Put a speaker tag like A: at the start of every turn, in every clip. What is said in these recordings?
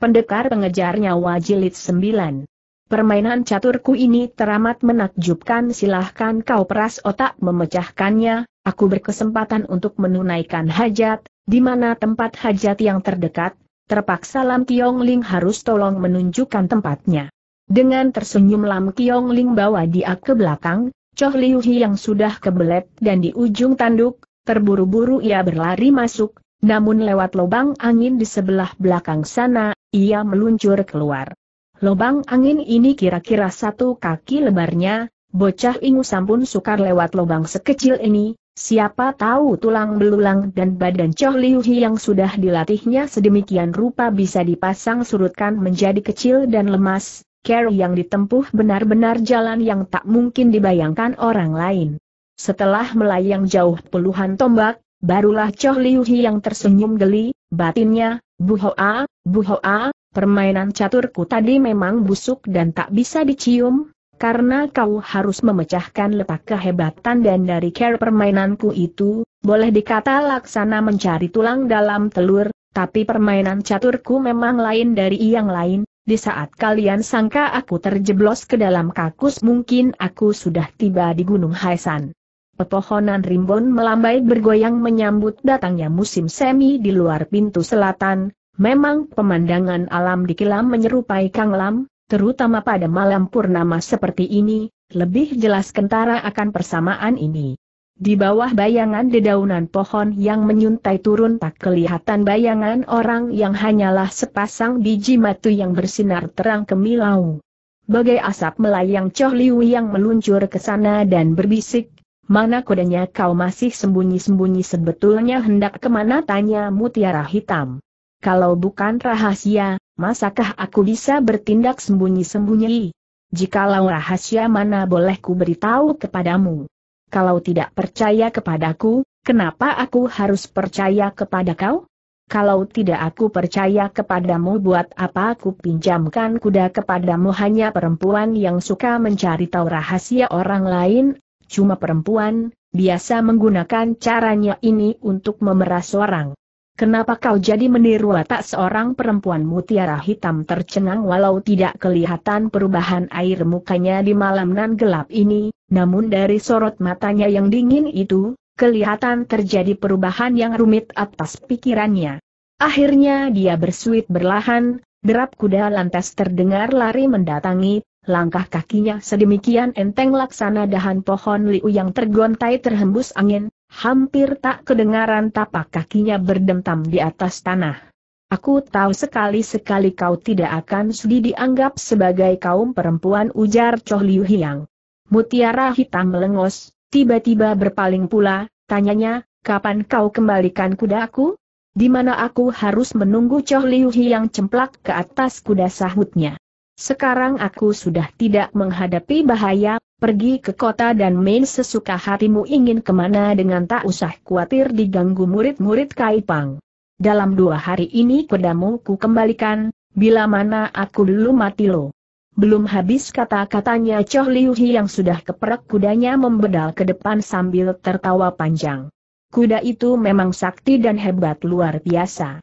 A: Pendekar pengejar nyawa jilid 9. Permainan caturku ini teramat menakjubkan silahkan kau peras otak memecahkannya, aku berkesempatan untuk menunaikan hajat, di mana tempat hajat yang terdekat, terpaksa Lam Tiong Ling harus tolong menunjukkan tempatnya. Dengan tersenyum Lam Tiong Ling bawa dia ke belakang, Choh Liu Hi yang sudah kebelet dan di ujung tanduk, terburu-buru ia berlari masuk, namun lewat lubang angin di sebelah belakang sana, ia meluncur keluar. Lubang angin ini kira-kira satu kaki lebarnya, bocah ingu sampun sukar lewat lubang sekecil ini, siapa tahu tulang belulang dan badan Choh Liu yang sudah dilatihnya sedemikian rupa bisa dipasang surutkan menjadi kecil dan lemas, Carrie yang ditempuh benar-benar jalan yang tak mungkin dibayangkan orang lain. Setelah melayang jauh puluhan tombak, Barulah Choh Liu Hi yang tersenyum geli, batinnya, Bu Hoa, Bu Hoa, permainan caturku tadi memang busuk dan tak bisa dicium, karena kau harus memecahkan letak kehebatan dan dari care permainanku itu, boleh dikata laksana mencari tulang dalam telur, tapi permainan caturku memang lain dari yang lain, di saat kalian sangka aku terjeblos ke dalam kakus mungkin aku sudah tiba di Gunung Haisan. Pepohonan rimbun melambai bergoyang menyambut datangnya musim semi di luar pintu selatan, memang pemandangan alam di kilam menyerupai kanglam, terutama pada malam purnama seperti ini, lebih jelas kentara akan persamaan ini. Di bawah bayangan dedaunan pohon yang menyuntai turun tak kelihatan bayangan orang yang hanyalah sepasang biji matu yang bersinar terang kemilau. Bagai asap melayang Choh yang meluncur ke sana dan berbisik, Mana kodenya kau masih sembunyi-sembunyi sebetulnya hendak kemana tanya mutiara hitam. Kalau bukan rahasia, masakah aku bisa bertindak sembunyi-sembunyi? Jikalau rahasia mana boleh ku beritahu kepadamu? Kalau tidak percaya kepadaku, kenapa aku harus percaya kepada kau? Kalau tidak aku percaya kepadamu buat apa aku pinjamkan kuda kepadamu hanya perempuan yang suka mencari tahu rahasia orang lain, Cuma perempuan, biasa menggunakan caranya ini untuk memeras orang. Kenapa kau jadi meniru watak seorang perempuan mutiara hitam tercengang walau tidak kelihatan perubahan air mukanya di malam nan gelap ini, namun dari sorot matanya yang dingin itu, kelihatan terjadi perubahan yang rumit atas pikirannya. Akhirnya dia bersuit berlahan, derap kuda lantas terdengar lari mendatangi, Langkah kakinya sedemikian enteng laksana dahan pohon liu yang tergontai terhembus angin, hampir tak kedengaran tapak kakinya berdentam di atas tanah. Aku tahu sekali-sekali kau tidak akan sudi dianggap sebagai kaum perempuan ujar Choh Liu Hiang. Mutiara hitam melengos, tiba-tiba berpaling pula, tanyanya, kapan kau kembalikan kudaku? Di mana aku harus menunggu Choh Liu Hiang cemplak ke atas kuda sahutnya. Sekarang aku sudah tidak menghadapi bahaya, pergi ke kota dan main sesuka hatimu ingin kemana dengan tak usah khawatir diganggu murid-murid Kaipang. Dalam dua hari ini kudamu ku kembalikan, bila mana aku dulu mati lo. Belum habis kata-katanya Choh Liu Hi yang sudah keperak kudanya membedal ke depan sambil tertawa panjang. Kuda itu memang sakti dan hebat luar biasa.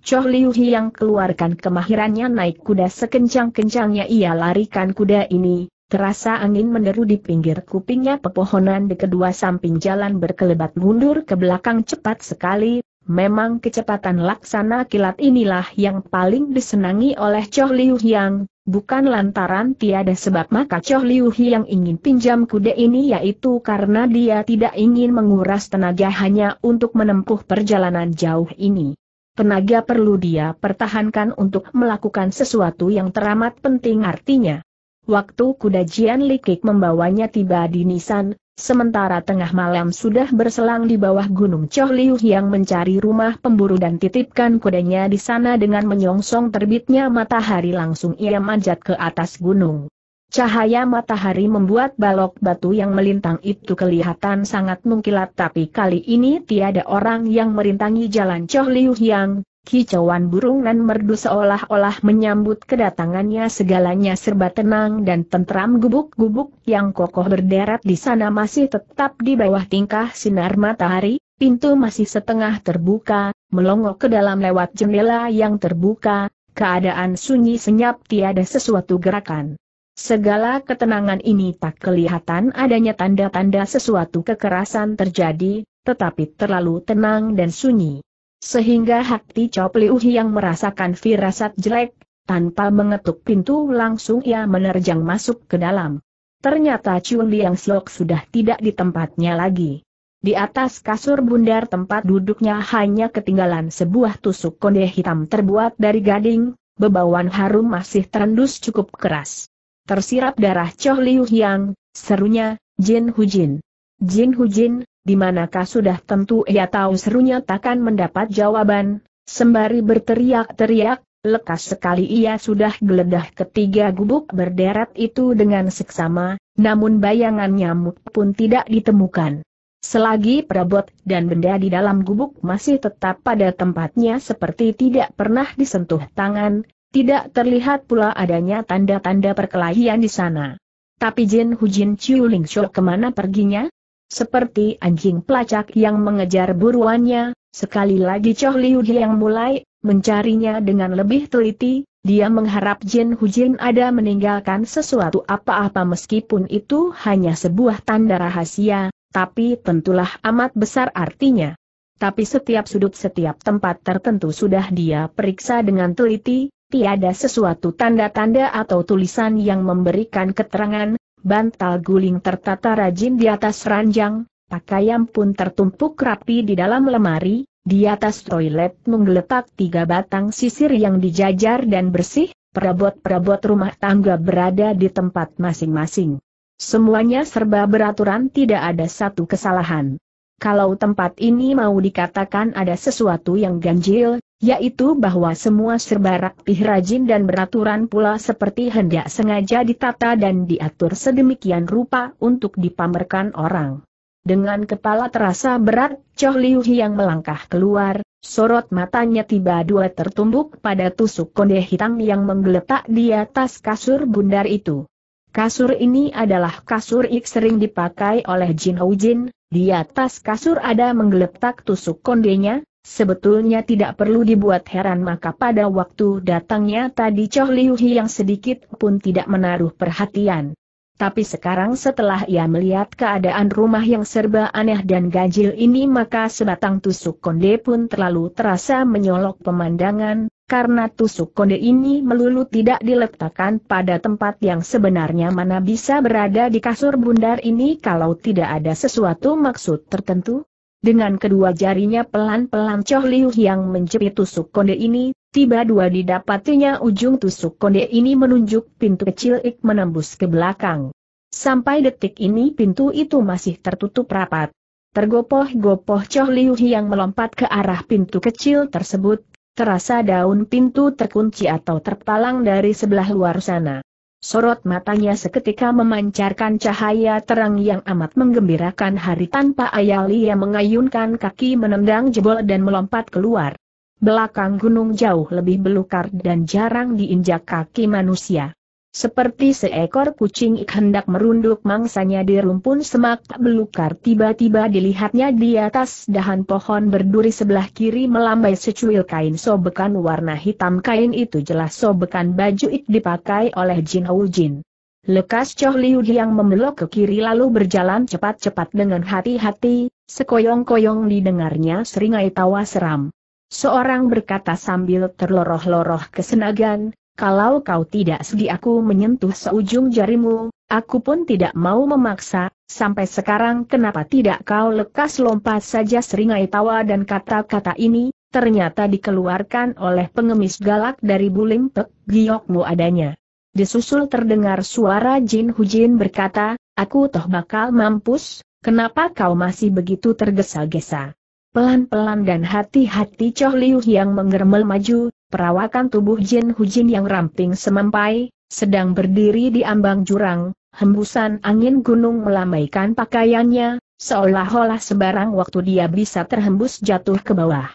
A: Choh Liu yang keluarkan kemahirannya naik kuda sekencang-kencangnya ia larikan kuda ini, terasa angin menderu di pinggir kupingnya pepohonan di kedua samping jalan berkelebat mundur ke belakang cepat sekali, memang kecepatan laksana kilat inilah yang paling disenangi oleh Choh Liu Yang, bukan lantaran tiada sebab maka Choh Liu Yang ingin pinjam kuda ini yaitu karena dia tidak ingin menguras tenaga hanya untuk menempuh perjalanan jauh ini tenaga perlu dia pertahankan untuk melakukan sesuatu yang teramat penting artinya. Waktu kuda Jian Likik membawanya tiba di Nisan, sementara tengah malam sudah berselang di bawah gunung Choh Liu yang mencari rumah pemburu dan titipkan kudanya di sana dengan menyongsong terbitnya matahari langsung ia manjat ke atas gunung. Cahaya matahari membuat balok batu yang melintang itu kelihatan sangat mengkilat tapi kali ini tiada orang yang merintangi jalan Choh Liu Yang, Kicauan burung nan merdu seolah-olah menyambut kedatangannya segalanya serba tenang dan tentram gubuk-gubuk yang kokoh berderet di sana masih tetap di bawah tingkah sinar matahari, pintu masih setengah terbuka, melongok ke dalam lewat jendela yang terbuka, keadaan sunyi senyap tiada sesuatu gerakan. Segala ketenangan ini tak kelihatan adanya tanda-tanda sesuatu kekerasan terjadi, tetapi terlalu tenang dan sunyi. Sehingga hati Chop Liu yang merasakan firasat jelek, tanpa mengetuk pintu langsung ia menerjang masuk ke dalam. Ternyata Chun Liang Slok sudah tidak di tempatnya lagi. Di atas kasur bundar tempat duduknya hanya ketinggalan sebuah tusuk konde hitam terbuat dari gading, bebauan harum masih terendus cukup keras. Tersirap darah Choh Liu Hyang, serunya, Jin Hu Jin Jin Hujin, di manakah sudah tentu ia tahu serunya takkan mendapat jawaban, sembari berteriak-teriak, lekas sekali ia sudah geledah ketiga gubuk berderet itu dengan seksama, namun bayangan nyamuk pun tidak ditemukan. Selagi perabot dan benda di dalam gubuk masih tetap pada tempatnya seperti tidak pernah disentuh tangan, tidak terlihat pula adanya tanda-tanda perkelahian di sana. Tapi Jin Hu Jin Chiu Ling Shou kemana perginya? Seperti anjing pelacak yang mengejar buruannya, sekali lagi Choh Liu yang mulai mencarinya dengan lebih teliti, dia mengharap Jin Hu Jin ada meninggalkan sesuatu apa-apa meskipun itu hanya sebuah tanda rahasia, tapi tentulah amat besar artinya. Tapi setiap sudut setiap tempat tertentu sudah dia periksa dengan teliti, tiada sesuatu tanda-tanda atau tulisan yang memberikan keterangan, bantal guling tertata rajin di atas ranjang, pakaian pun tertumpuk rapi di dalam lemari, di atas toilet menggeletak tiga batang sisir yang dijajar dan bersih, perabot-perabot rumah tangga berada di tempat masing-masing. Semuanya serba beraturan tidak ada satu kesalahan. Kalau tempat ini mau dikatakan ada sesuatu yang ganjil, yaitu bahwa semua serba rapih rajin dan beraturan pula seperti hendak sengaja ditata dan diatur sedemikian rupa untuk dipamerkan orang. Dengan kepala terasa berat, Choh Liu yang melangkah keluar, sorot matanya tiba dua tertumbuk pada tusuk konde hitam yang menggeletak di atas kasur bundar itu. Kasur ini adalah kasur yang sering dipakai oleh Jin Hou Jin, di atas kasur ada menggeletak tusuk kondenya, Sebetulnya tidak perlu dibuat heran maka pada waktu datangnya tadi Choh Liu yang sedikit pun tidak menaruh perhatian. Tapi sekarang setelah ia melihat keadaan rumah yang serba aneh dan ganjil ini maka sebatang tusuk konde pun terlalu terasa menyolok pemandangan, karena tusuk konde ini melulu tidak diletakkan pada tempat yang sebenarnya mana bisa berada di kasur bundar ini kalau tidak ada sesuatu maksud tertentu. Dengan kedua jarinya pelan-pelan Choh Liu yang menjepit tusuk konde ini, tiba dua didapatinya ujung tusuk konde ini menunjuk pintu kecil ik menembus ke belakang. Sampai detik ini pintu itu masih tertutup rapat. Tergopoh-gopoh Choh Liu yang melompat ke arah pintu kecil tersebut, terasa daun pintu terkunci atau terpalang dari sebelah luar sana. Sorot matanya seketika memancarkan cahaya terang yang amat menggembirakan hari tanpa Ayali yang mengayunkan kaki menendang jebol dan melompat keluar. Belakang gunung jauh lebih belukar dan jarang diinjak kaki manusia. Seperti seekor kucing hendak merunduk mangsanya di rumpun semak tak belukar tiba-tiba dilihatnya di atas dahan pohon berduri sebelah kiri melambai secuil kain sobekan warna hitam kain itu jelas sobekan baju ik dipakai oleh Jin Hou Jin. Lekas Choh Liu yang membelok ke kiri lalu berjalan cepat-cepat dengan hati-hati, sekoyong-koyong didengarnya seringai tawa seram. Seorang berkata sambil terloroh-loroh kesenangan. Kalau kau tidak sedih aku menyentuh seujung jarimu, aku pun tidak mau memaksa, sampai sekarang kenapa tidak kau lekas lompat saja seringai tawa dan kata-kata ini, ternyata dikeluarkan oleh pengemis galak dari Bulim Pek Giokmu adanya. Disusul terdengar suara Jin Hujin berkata, aku toh bakal mampus, kenapa kau masih begitu tergesa-gesa? Pelan-pelan dan hati-hati Choh Liu yang menggermel maju, perawakan tubuh Jin Hujin yang ramping semampai, sedang berdiri di ambang jurang, hembusan angin gunung melambaikan pakaiannya, seolah-olah sebarang waktu dia bisa terhembus jatuh ke bawah.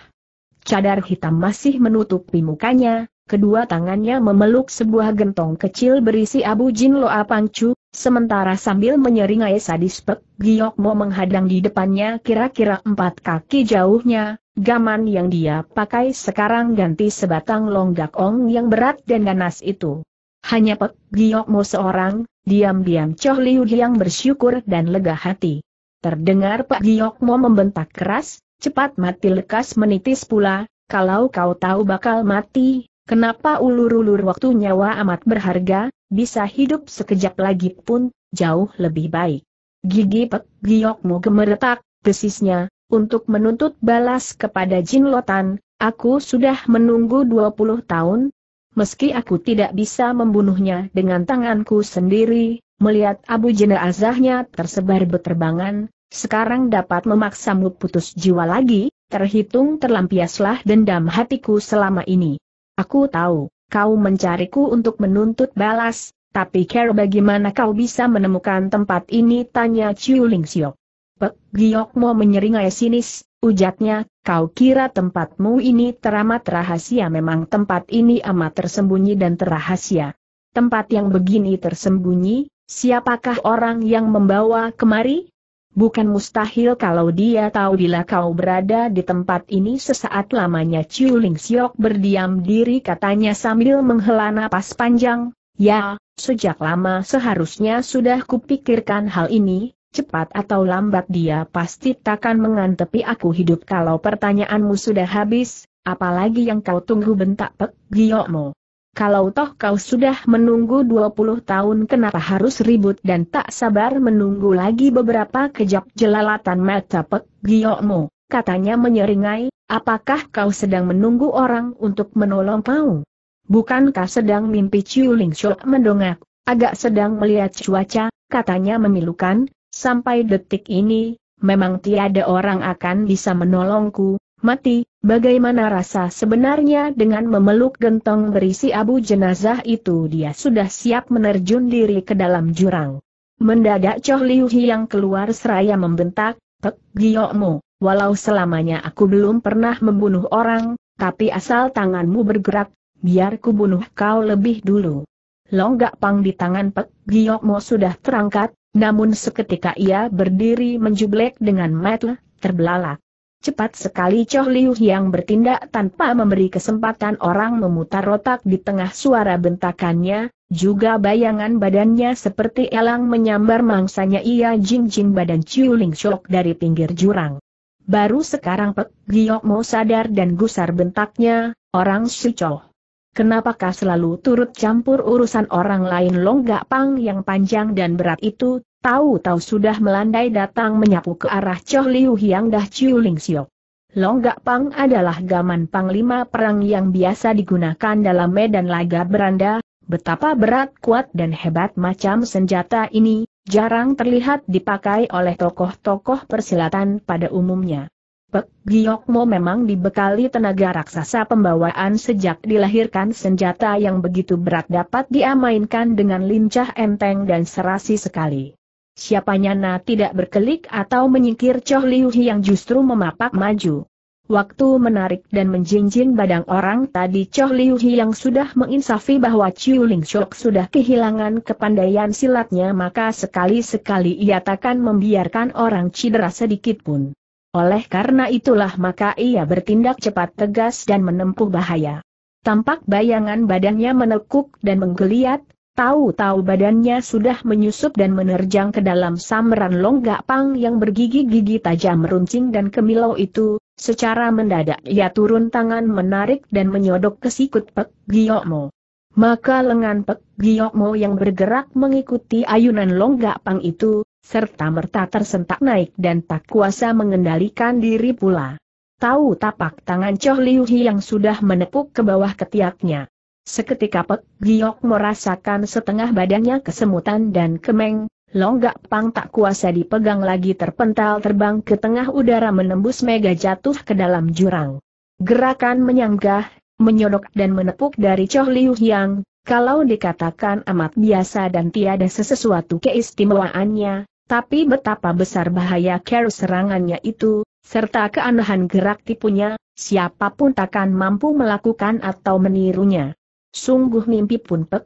A: Cadar hitam masih menutupi mukanya, kedua tangannya memeluk sebuah gentong kecil berisi abu Jin Loa Pangcu, sementara sambil menyeringai sadis Pek Giok Mo menghadang di depannya kira-kira empat kaki jauhnya, Gaman yang dia pakai sekarang ganti sebatang longgak ong yang berat dan ganas itu. Hanya Pek Giokmo seorang, diam-diam Choh Liu yang bersyukur dan lega hati. Terdengar Pak Giokmo membentak keras, cepat mati lekas menitis pula, kalau kau tahu bakal mati, kenapa ulur-ulur waktu nyawa amat berharga, bisa hidup sekejap lagi pun, jauh lebih baik. Gigi Pek Giokmo gemeretak, besisnya, untuk menuntut balas kepada Jin Lotan, aku sudah menunggu 20 tahun. Meski aku tidak bisa membunuhnya dengan tanganku sendiri, melihat abu jenazahnya tersebar beterbangan, sekarang dapat memaksamu putus jiwa lagi, terhitung terlampiaslah dendam hatiku selama ini. Aku tahu, kau mencariku untuk menuntut balas, tapi kira bagaimana kau bisa menemukan tempat ini tanya Chiu Ling Siok. Pek Giokmo menyeringai sinis, ujatnya. kau kira tempatmu ini teramat rahasia memang tempat ini amat tersembunyi dan terahasia. Tempat yang begini tersembunyi, siapakah orang yang membawa kemari? Bukan mustahil kalau dia tahu bila kau berada di tempat ini sesaat lamanya Chiu Ling Siok berdiam diri katanya sambil menghela napas panjang, ya, sejak lama seharusnya sudah kupikirkan hal ini, cepat atau lambat dia pasti takkan mengantepi aku hidup kalau pertanyaanmu sudah habis, apalagi yang kau tunggu bentak Pek giyokmu. Kalau toh kau sudah menunggu 20 tahun kenapa harus ribut dan tak sabar menunggu lagi beberapa kejap jelalatan mata Pek giyokmu, katanya menyeringai, apakah kau sedang menunggu orang untuk menolong kau? Bukankah sedang mimpi Ciuling Shok mendongak, agak sedang melihat cuaca, katanya memilukan, Sampai detik ini, memang tiada orang akan bisa menolongku, mati, bagaimana rasa sebenarnya dengan memeluk gentong berisi abu jenazah itu dia sudah siap menerjun diri ke dalam jurang. Mendadak Choh Liu yang keluar seraya membentak, Pek Giyokmu, walau selamanya aku belum pernah membunuh orang, tapi asal tanganmu bergerak, biar ku bunuh kau lebih dulu. Longgak pang di tangan Pek Giokmo sudah terangkat, namun seketika ia berdiri menjublek dengan metel, terbelalak. Cepat sekali Choh Liu yang bertindak tanpa memberi kesempatan orang memutar otak di tengah suara bentakannya, juga bayangan badannya seperti elang menyambar mangsanya ia jinjing badan Chiu Ling Shok dari pinggir jurang. Baru sekarang Pek Giyok mau sadar dan gusar bentaknya, orang si Choh. Kenapakah selalu turut campur urusan orang lain longgak pang yang panjang dan berat itu, tahu-tahu sudah melandai datang menyapu ke arah Choh Liu Hiang Dah Chiu Ling Siok. Longgak pang adalah gaman panglima perang yang biasa digunakan dalam medan laga beranda, betapa berat kuat dan hebat macam senjata ini, jarang terlihat dipakai oleh tokoh-tokoh persilatan pada umumnya. Pek Giokmo memang dibekali tenaga raksasa pembawaan sejak dilahirkan senjata yang begitu berat dapat diamainkan dengan lincah enteng dan serasi sekali. Siapa nyana tidak berkelik atau menyingkir Choh Liu yang justru memapak maju. Waktu menarik dan menjinjing badang orang tadi Choh Liu yang sudah menginsafi bahwa Chiu Ling Chok sudah kehilangan kepandaian silatnya maka sekali-sekali ia takkan membiarkan orang cedera sedikit pun. Oleh karena itulah maka ia bertindak cepat tegas dan menempuh bahaya. Tampak bayangan badannya menekuk dan menggeliat, tahu-tahu badannya sudah menyusup dan menerjang ke dalam samran longgak pang yang bergigi-gigi tajam meruncing dan kemilau itu, secara mendadak ia turun tangan menarik dan menyodok ke sikut Pek Giokmo. Maka lengan Pek Giokmo yang bergerak mengikuti ayunan longgak pang itu, serta merta tersentak naik dan tak kuasa mengendalikan diri pula. Tahu tapak tangan Choh Liu Hi yang sudah menepuk ke bawah ketiaknya. Seketika Pek Giok merasakan setengah badannya kesemutan dan kemeng, longgak pang tak kuasa dipegang lagi terpental terbang ke tengah udara menembus mega jatuh ke dalam jurang. Gerakan menyanggah, menyodok dan menepuk dari Choh Liu yang, kalau dikatakan amat biasa dan tiada sesuatu keistimewaannya, tapi betapa besar bahaya care serangannya itu, serta keanehan gerak tipunya, siapapun takkan mampu melakukan atau menirunya. Sungguh mimpi pun Pek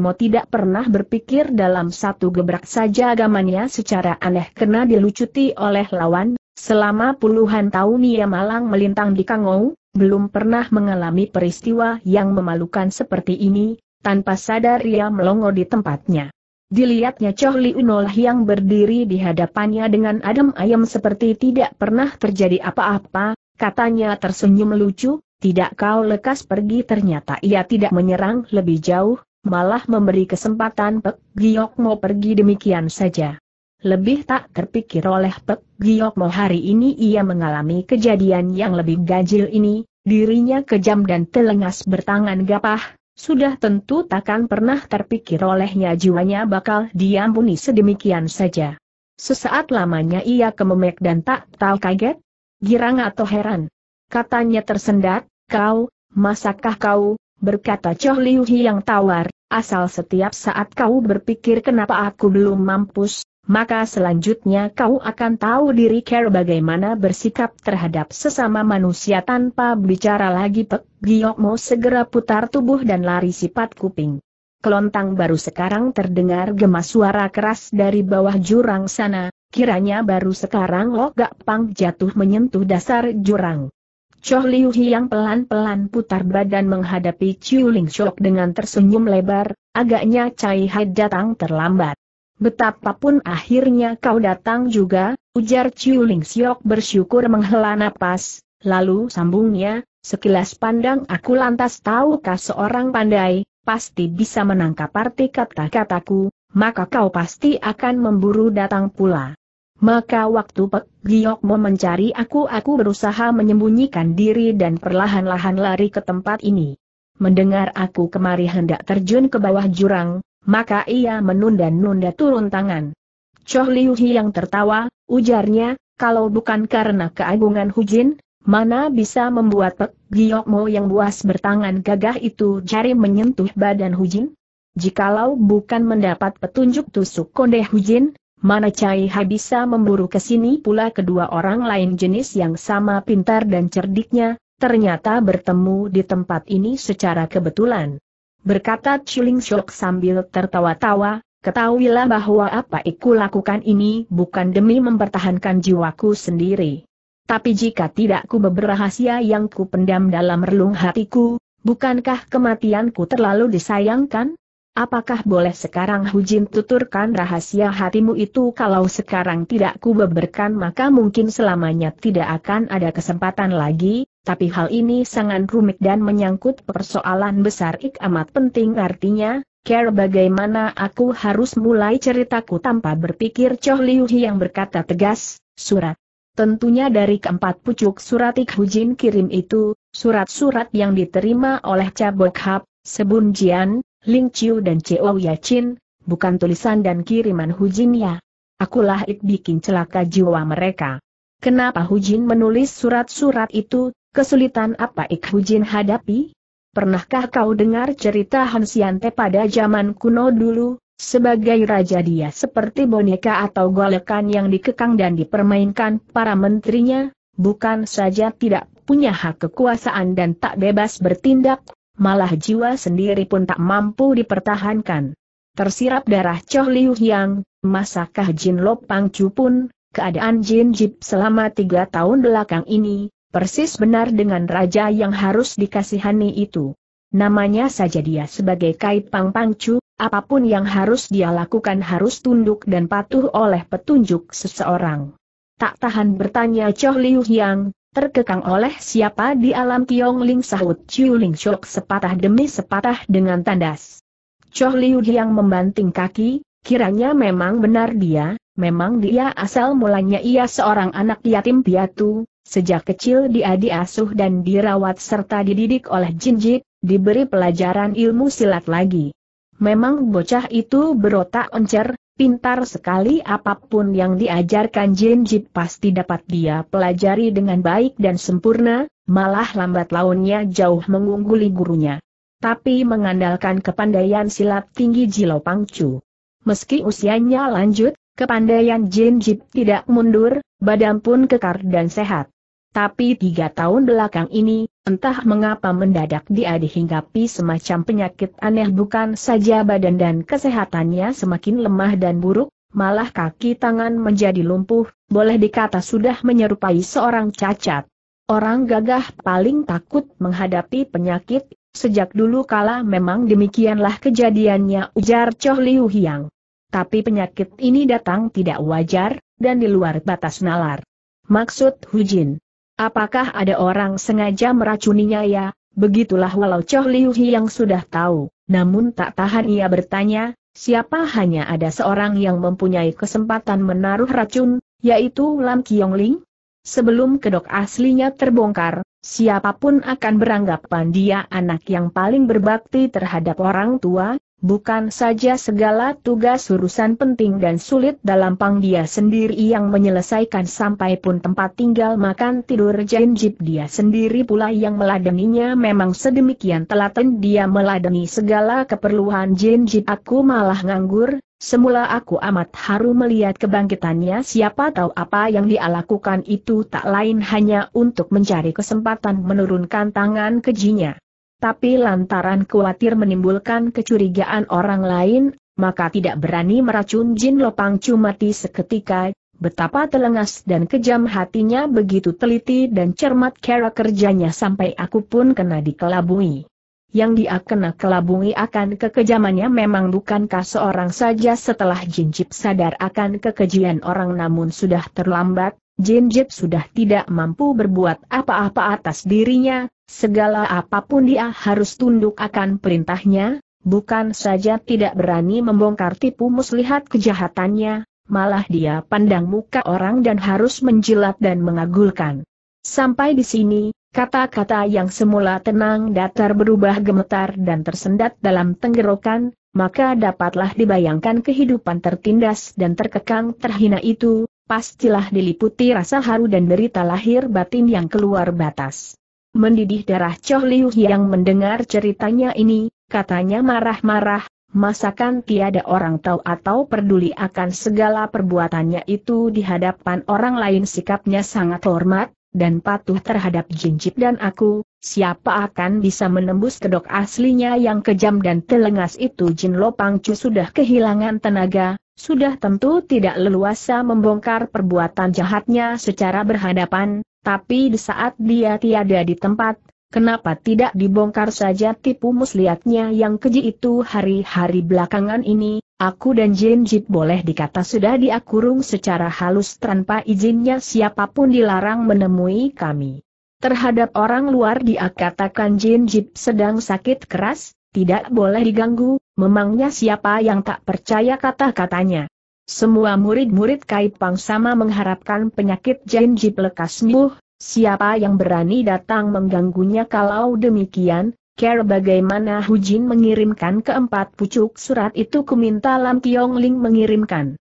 A: mau tidak pernah berpikir dalam satu gebrak saja agamanya secara aneh kena dilucuti oleh lawan, selama puluhan tahun ia malang melintang di Kangou, belum pernah mengalami peristiwa yang memalukan seperti ini, tanpa sadar ia melongo di tempatnya. Dilihatnya Choh Liunol yang berdiri di hadapannya dengan adem ayam seperti tidak pernah terjadi apa-apa, katanya tersenyum lucu, tidak kau lekas pergi ternyata ia tidak menyerang lebih jauh, malah memberi kesempatan Pek Giok mau pergi demikian saja. Lebih tak terpikir oleh Pek Giok mau hari ini ia mengalami kejadian yang lebih ganjil ini, dirinya kejam dan telengas bertangan gapah, sudah tentu takkan pernah terpikir olehnya jiwanya bakal diampuni sedemikian saja. Sesaat lamanya ia kememek dan tak tahu kaget, girang atau heran. Katanya tersendat, kau, masakah kau, berkata Choh Liu yang tawar, asal setiap saat kau berpikir kenapa aku belum mampus, maka selanjutnya kau akan tahu diri care bagaimana bersikap terhadap sesama manusia tanpa bicara lagi Pek Giokmo segera putar tubuh dan lari sifat kuping. Kelontang baru sekarang terdengar gemas suara keras dari bawah jurang sana, kiranya baru sekarang lo gak Pang jatuh menyentuh dasar jurang. Choh Liu yang pelan-pelan putar badan menghadapi Chiu Ling Shok dengan tersenyum lebar, agaknya Cai Hai datang terlambat. Betapapun akhirnya kau datang juga, ujar Chiu Ling Siok bersyukur menghela napas, lalu sambungnya, sekilas pandang aku lantas tahu tahukah seorang pandai, pasti bisa menangkap arti kata-kataku, maka kau pasti akan memburu datang pula. Maka waktu Pek Giok mau mencari aku aku berusaha menyembunyikan diri dan perlahan-lahan lari ke tempat ini. Mendengar aku kemari hendak terjun ke bawah jurang, maka ia menunda-nunda turun tangan. Choh Liu Hi yang tertawa, ujarnya, kalau bukan karena keagungan Hujin, mana bisa membuat Pek Giokmo yang buas bertangan gagah itu jari menyentuh badan Hujin? Jikalau bukan mendapat petunjuk tusuk konde Hujin, mana Cai Ha bisa memburu ke sini pula kedua orang lain jenis yang sama pintar dan cerdiknya, ternyata bertemu di tempat ini secara kebetulan berkata Chuling Shok sambil tertawa-tawa, ketahuilah bahwa apa iku lakukan ini bukan demi mempertahankan jiwaku sendiri. Tapi jika tidak ku rahasia yang ku pendam dalam relung hatiku, bukankah kematianku terlalu disayangkan? Apakah boleh sekarang Hujin tuturkan rahasia hatimu itu kalau sekarang tidak ku beberkan maka mungkin selamanya tidak akan ada kesempatan lagi, tapi hal ini sangat rumit dan menyangkut persoalan besar ik amat penting artinya, care bagaimana aku harus mulai ceritaku tanpa berpikir Choh Liu yang berkata tegas, surat. Tentunya dari keempat pucuk surat Ik Hujin kirim itu, surat-surat yang diterima oleh Cabok Hap, Sebun Jian, Ling Chiu dan Cheo Yachin, bukan tulisan dan kiriman Hujin ya. Akulah Ik bikin celaka jiwa mereka. Kenapa Hujin menulis surat-surat itu, kesulitan apa Ikhujin hadapi? Pernahkah kau dengar cerita Hansiante pada zaman kuno dulu? Sebagai raja dia seperti boneka atau golekan yang dikekang dan dipermainkan para menterinya, bukan saja tidak punya hak kekuasaan dan tak bebas bertindak, malah jiwa sendiri pun tak mampu dipertahankan. Tersirap darah Choh Liu Yang, masakah Jin Lopang Chu pun, keadaan Jin Jip selama tiga tahun belakang ini, Persis benar dengan raja yang harus dikasihani itu. Namanya saja dia sebagai Kai Pang Pangcu, apapun yang harus dia lakukan harus tunduk dan patuh oleh petunjuk seseorang. Tak tahan bertanya Choh Liu Hyang, terkekang oleh siapa di alam Tiong Ling sahut Chiu Ling Shok sepatah demi sepatah dengan tandas. Choh Liu Hyang membanting kaki, kiranya memang benar dia, memang dia asal mulanya ia seorang anak yatim piatu, Sejak kecil dia diasuh dan dirawat serta dididik oleh Jinjit, diberi pelajaran ilmu silat lagi. Memang bocah itu berotak encer, pintar sekali apapun yang diajarkan Jinjit pasti dapat dia pelajari dengan baik dan sempurna, malah lambat launnya jauh mengungguli gurunya. Tapi mengandalkan kepandaian silat tinggi Jilo Pangcu. Meski usianya lanjut, kepandaian Jin tidak mundur, badan pun kekar dan sehat. Tapi tiga tahun belakang ini, entah mengapa mendadak dia dihinggapi semacam penyakit aneh bukan saja badan dan kesehatannya semakin lemah dan buruk, malah kaki tangan menjadi lumpuh, boleh dikata sudah menyerupai seorang cacat. Orang gagah paling takut menghadapi penyakit, sejak dulu kala memang demikianlah kejadiannya ujar Choh Liu Hiang. Tapi penyakit ini datang tidak wajar, dan di luar batas nalar. Maksud Hujin Apakah ada orang sengaja meracuninya ya? Begitulah walau Choh Liu yang sudah tahu, namun tak tahan ia bertanya, siapa hanya ada seorang yang mempunyai kesempatan menaruh racun, yaitu Lam Kiong Ling? Sebelum kedok aslinya terbongkar, siapapun akan beranggapan dia anak yang paling berbakti terhadap orang tua, Bukan saja segala tugas urusan penting dan sulit dalam pang dia sendiri yang menyelesaikan sampai pun tempat tinggal makan tidur janjib dia sendiri pula yang meladeninya memang sedemikian telaten dia meladeni segala keperluan janjib aku malah nganggur, semula aku amat haru melihat kebangkitannya siapa tahu apa yang dia lakukan itu tak lain hanya untuk mencari kesempatan menurunkan tangan kejinya tapi lantaran khawatir menimbulkan kecurigaan orang lain, maka tidak berani meracun Jin Lopang mati seketika, betapa telengas dan kejam hatinya begitu teliti dan cermat cara kerjanya sampai aku pun kena dikelabui. Yang dia kena kelabungi akan kekejamannya memang bukankah seorang saja setelah Jin Cip sadar akan kekejian orang namun sudah terlambat, Jin Jip sudah tidak mampu berbuat apa-apa atas dirinya, segala apapun dia harus tunduk akan perintahnya, bukan saja tidak berani membongkar tipu muslihat kejahatannya, malah dia pandang muka orang dan harus menjilat dan mengagulkan. Sampai di sini, kata-kata yang semula tenang datar berubah gemetar dan tersendat dalam tenggerokan, maka dapatlah dibayangkan kehidupan tertindas dan terkekang terhina itu, pastilah diliputi rasa haru dan derita lahir batin yang keluar batas. Mendidih darah Choh Liu yang mendengar ceritanya ini, katanya marah-marah, masakan tiada orang tahu atau peduli akan segala perbuatannya itu di hadapan orang lain sikapnya sangat hormat, dan patuh terhadap Jinjit dan aku, siapa akan bisa menembus kedok aslinya yang kejam dan telengas itu Jin Lopang Chu sudah kehilangan tenaga, sudah tentu tidak leluasa membongkar perbuatan jahatnya secara berhadapan, tapi di saat dia tiada di tempat, Kenapa tidak dibongkar saja tipu muslihatnya yang keji itu hari-hari belakangan ini, aku dan Jin Jit boleh dikata sudah diakurung secara halus tanpa izinnya siapapun dilarang menemui kami. Terhadap orang luar dia katakan Jin Jit sedang sakit keras, tidak boleh diganggu, memangnya siapa yang tak percaya kata-katanya. Semua murid-murid Kaipang sama mengharapkan penyakit Jip lekas sembuh, siapa yang berani datang mengganggunya kalau demikian, Care bagaimana Hu Jin mengirimkan keempat pucuk surat itu kuminta Lam Kiong Ling mengirimkan.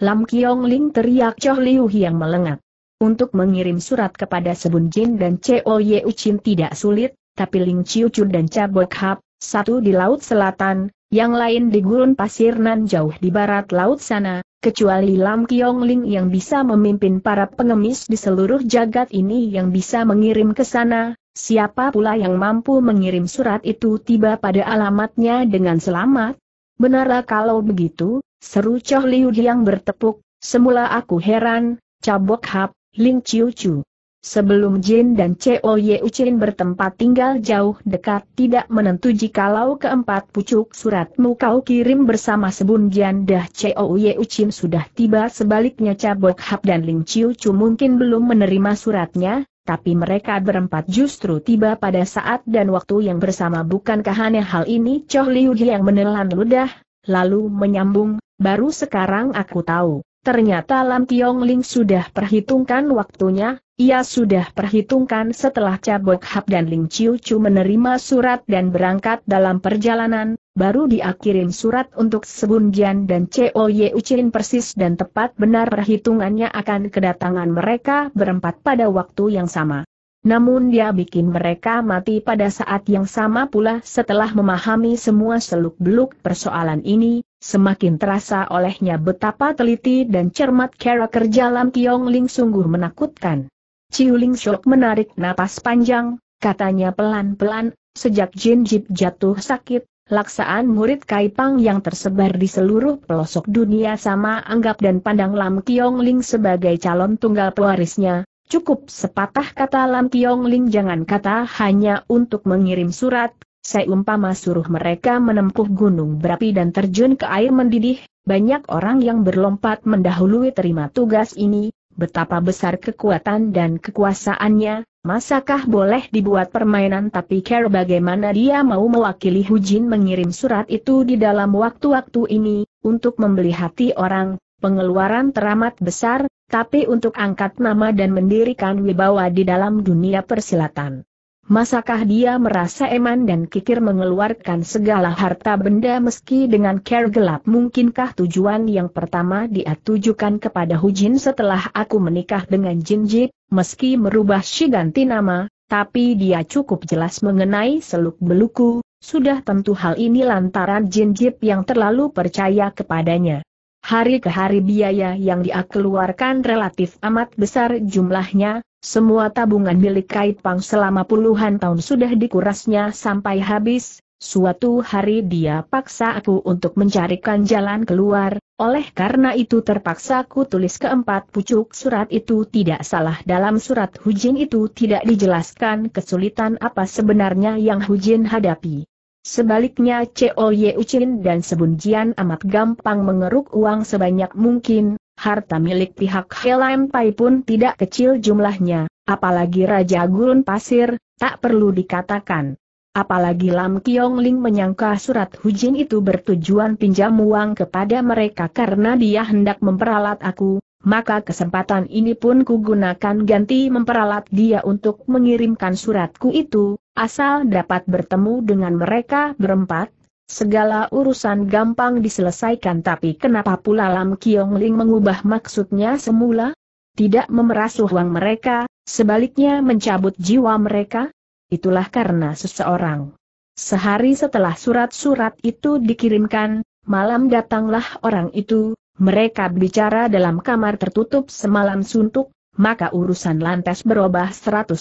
A: Lam Kiong Ling teriak Choh Liu yang melengat. Untuk mengirim surat kepada Sebun Jin dan Cheo Ye Ucin tidak sulit, tapi Ling Chiu Chu dan Cha Bok Hap, satu di Laut Selatan, yang lain di Gurun Pasir Nan jauh di barat laut sana, kecuali Lam Kiong Ling yang bisa memimpin para pengemis di seluruh jagat ini yang bisa mengirim ke sana, siapa pula yang mampu mengirim surat itu tiba pada alamatnya dengan selamat? Benarlah kalau begitu, seru Choh Liu yang bertepuk, semula aku heran, cabok hap, Ling Chiu Chu. Sebelum Jin dan Cheo Ye Ucin bertempat tinggal jauh dekat tidak menentu jikalau keempat pucuk suratmu kau kirim bersama Sebun Jian dah Cheo Ye Ucin sudah tiba sebaliknya Cabok Hap dan Ling Chiu Chu mungkin belum menerima suratnya, tapi mereka berempat justru tiba pada saat dan waktu yang bersama bukankah hanya hal ini Choh Liu yang menelan ludah, lalu menyambung, baru sekarang aku tahu. Ternyata Lam Tiong Ling sudah perhitungkan waktunya, ia sudah perhitungkan setelah Cabok Hap dan Ling Chiu Chu menerima surat dan berangkat dalam perjalanan, baru dia surat untuk Jian dan Cheo Ye Ucin persis dan tepat benar perhitungannya akan kedatangan mereka berempat pada waktu yang sama. Namun dia bikin mereka mati pada saat yang sama pula setelah memahami semua seluk-beluk persoalan ini, Semakin terasa olehnya betapa teliti dan cermat karakter Jalam Tiong Ling sungguh menakutkan. Chiu Ling Shok menarik napas panjang, katanya pelan-pelan, sejak Jin Jip jatuh sakit, laksaan murid Kaipang yang tersebar di seluruh pelosok dunia sama anggap dan pandang Lam Kiong Ling sebagai calon tunggal pewarisnya, cukup sepatah kata Lam Kiong Ling jangan kata hanya untuk mengirim surat, Seumpama suruh mereka menempuh gunung berapi dan terjun ke air mendidih, banyak orang yang berlompat mendahului terima tugas ini, betapa besar kekuatan dan kekuasaannya, masakah boleh dibuat permainan tapi care bagaimana dia mau mewakili Hujin mengirim surat itu di dalam waktu-waktu ini, untuk membeli hati orang, pengeluaran teramat besar, tapi untuk angkat nama dan mendirikan wibawa di dalam dunia persilatan. Masakah dia merasa eman dan kikir mengeluarkan segala harta benda meski dengan care gelap mungkinkah tujuan yang pertama dia tujukan kepada Hujin setelah aku menikah dengan Jinjit, meski merubah si ganti nama, tapi dia cukup jelas mengenai seluk beluku, sudah tentu hal ini lantaran Jinjit yang terlalu percaya kepadanya. Hari ke hari biaya yang dia keluarkan relatif amat besar jumlahnya, semua tabungan milik Kait Pang selama puluhan tahun sudah dikurasnya sampai habis, suatu hari dia paksa aku untuk mencarikan jalan keluar, oleh karena itu terpaksa aku tulis keempat pucuk surat itu tidak salah dalam surat Hujin itu tidak dijelaskan kesulitan apa sebenarnya yang Hujin hadapi. Sebaliknya Ye Ucin dan Sebunjian amat gampang mengeruk uang sebanyak mungkin, harta milik pihak Helam Pai pun tidak kecil jumlahnya, apalagi Raja Gurun Pasir, tak perlu dikatakan. Apalagi Lam Kiong Ling menyangka surat hujin itu bertujuan pinjam uang kepada mereka karena dia hendak memperalat aku, maka kesempatan ini pun kugunakan ganti memperalat dia untuk mengirimkan suratku itu, asal dapat bertemu dengan mereka berempat, Segala urusan gampang diselesaikan tapi kenapa pula Lam Kiong Ling mengubah maksudnya semula? Tidak memeras uang mereka, sebaliknya mencabut jiwa mereka? Itulah karena seseorang. Sehari setelah surat-surat itu dikirimkan, malam datanglah orang itu, mereka bicara dalam kamar tertutup semalam suntuk, maka urusan lantas berubah 180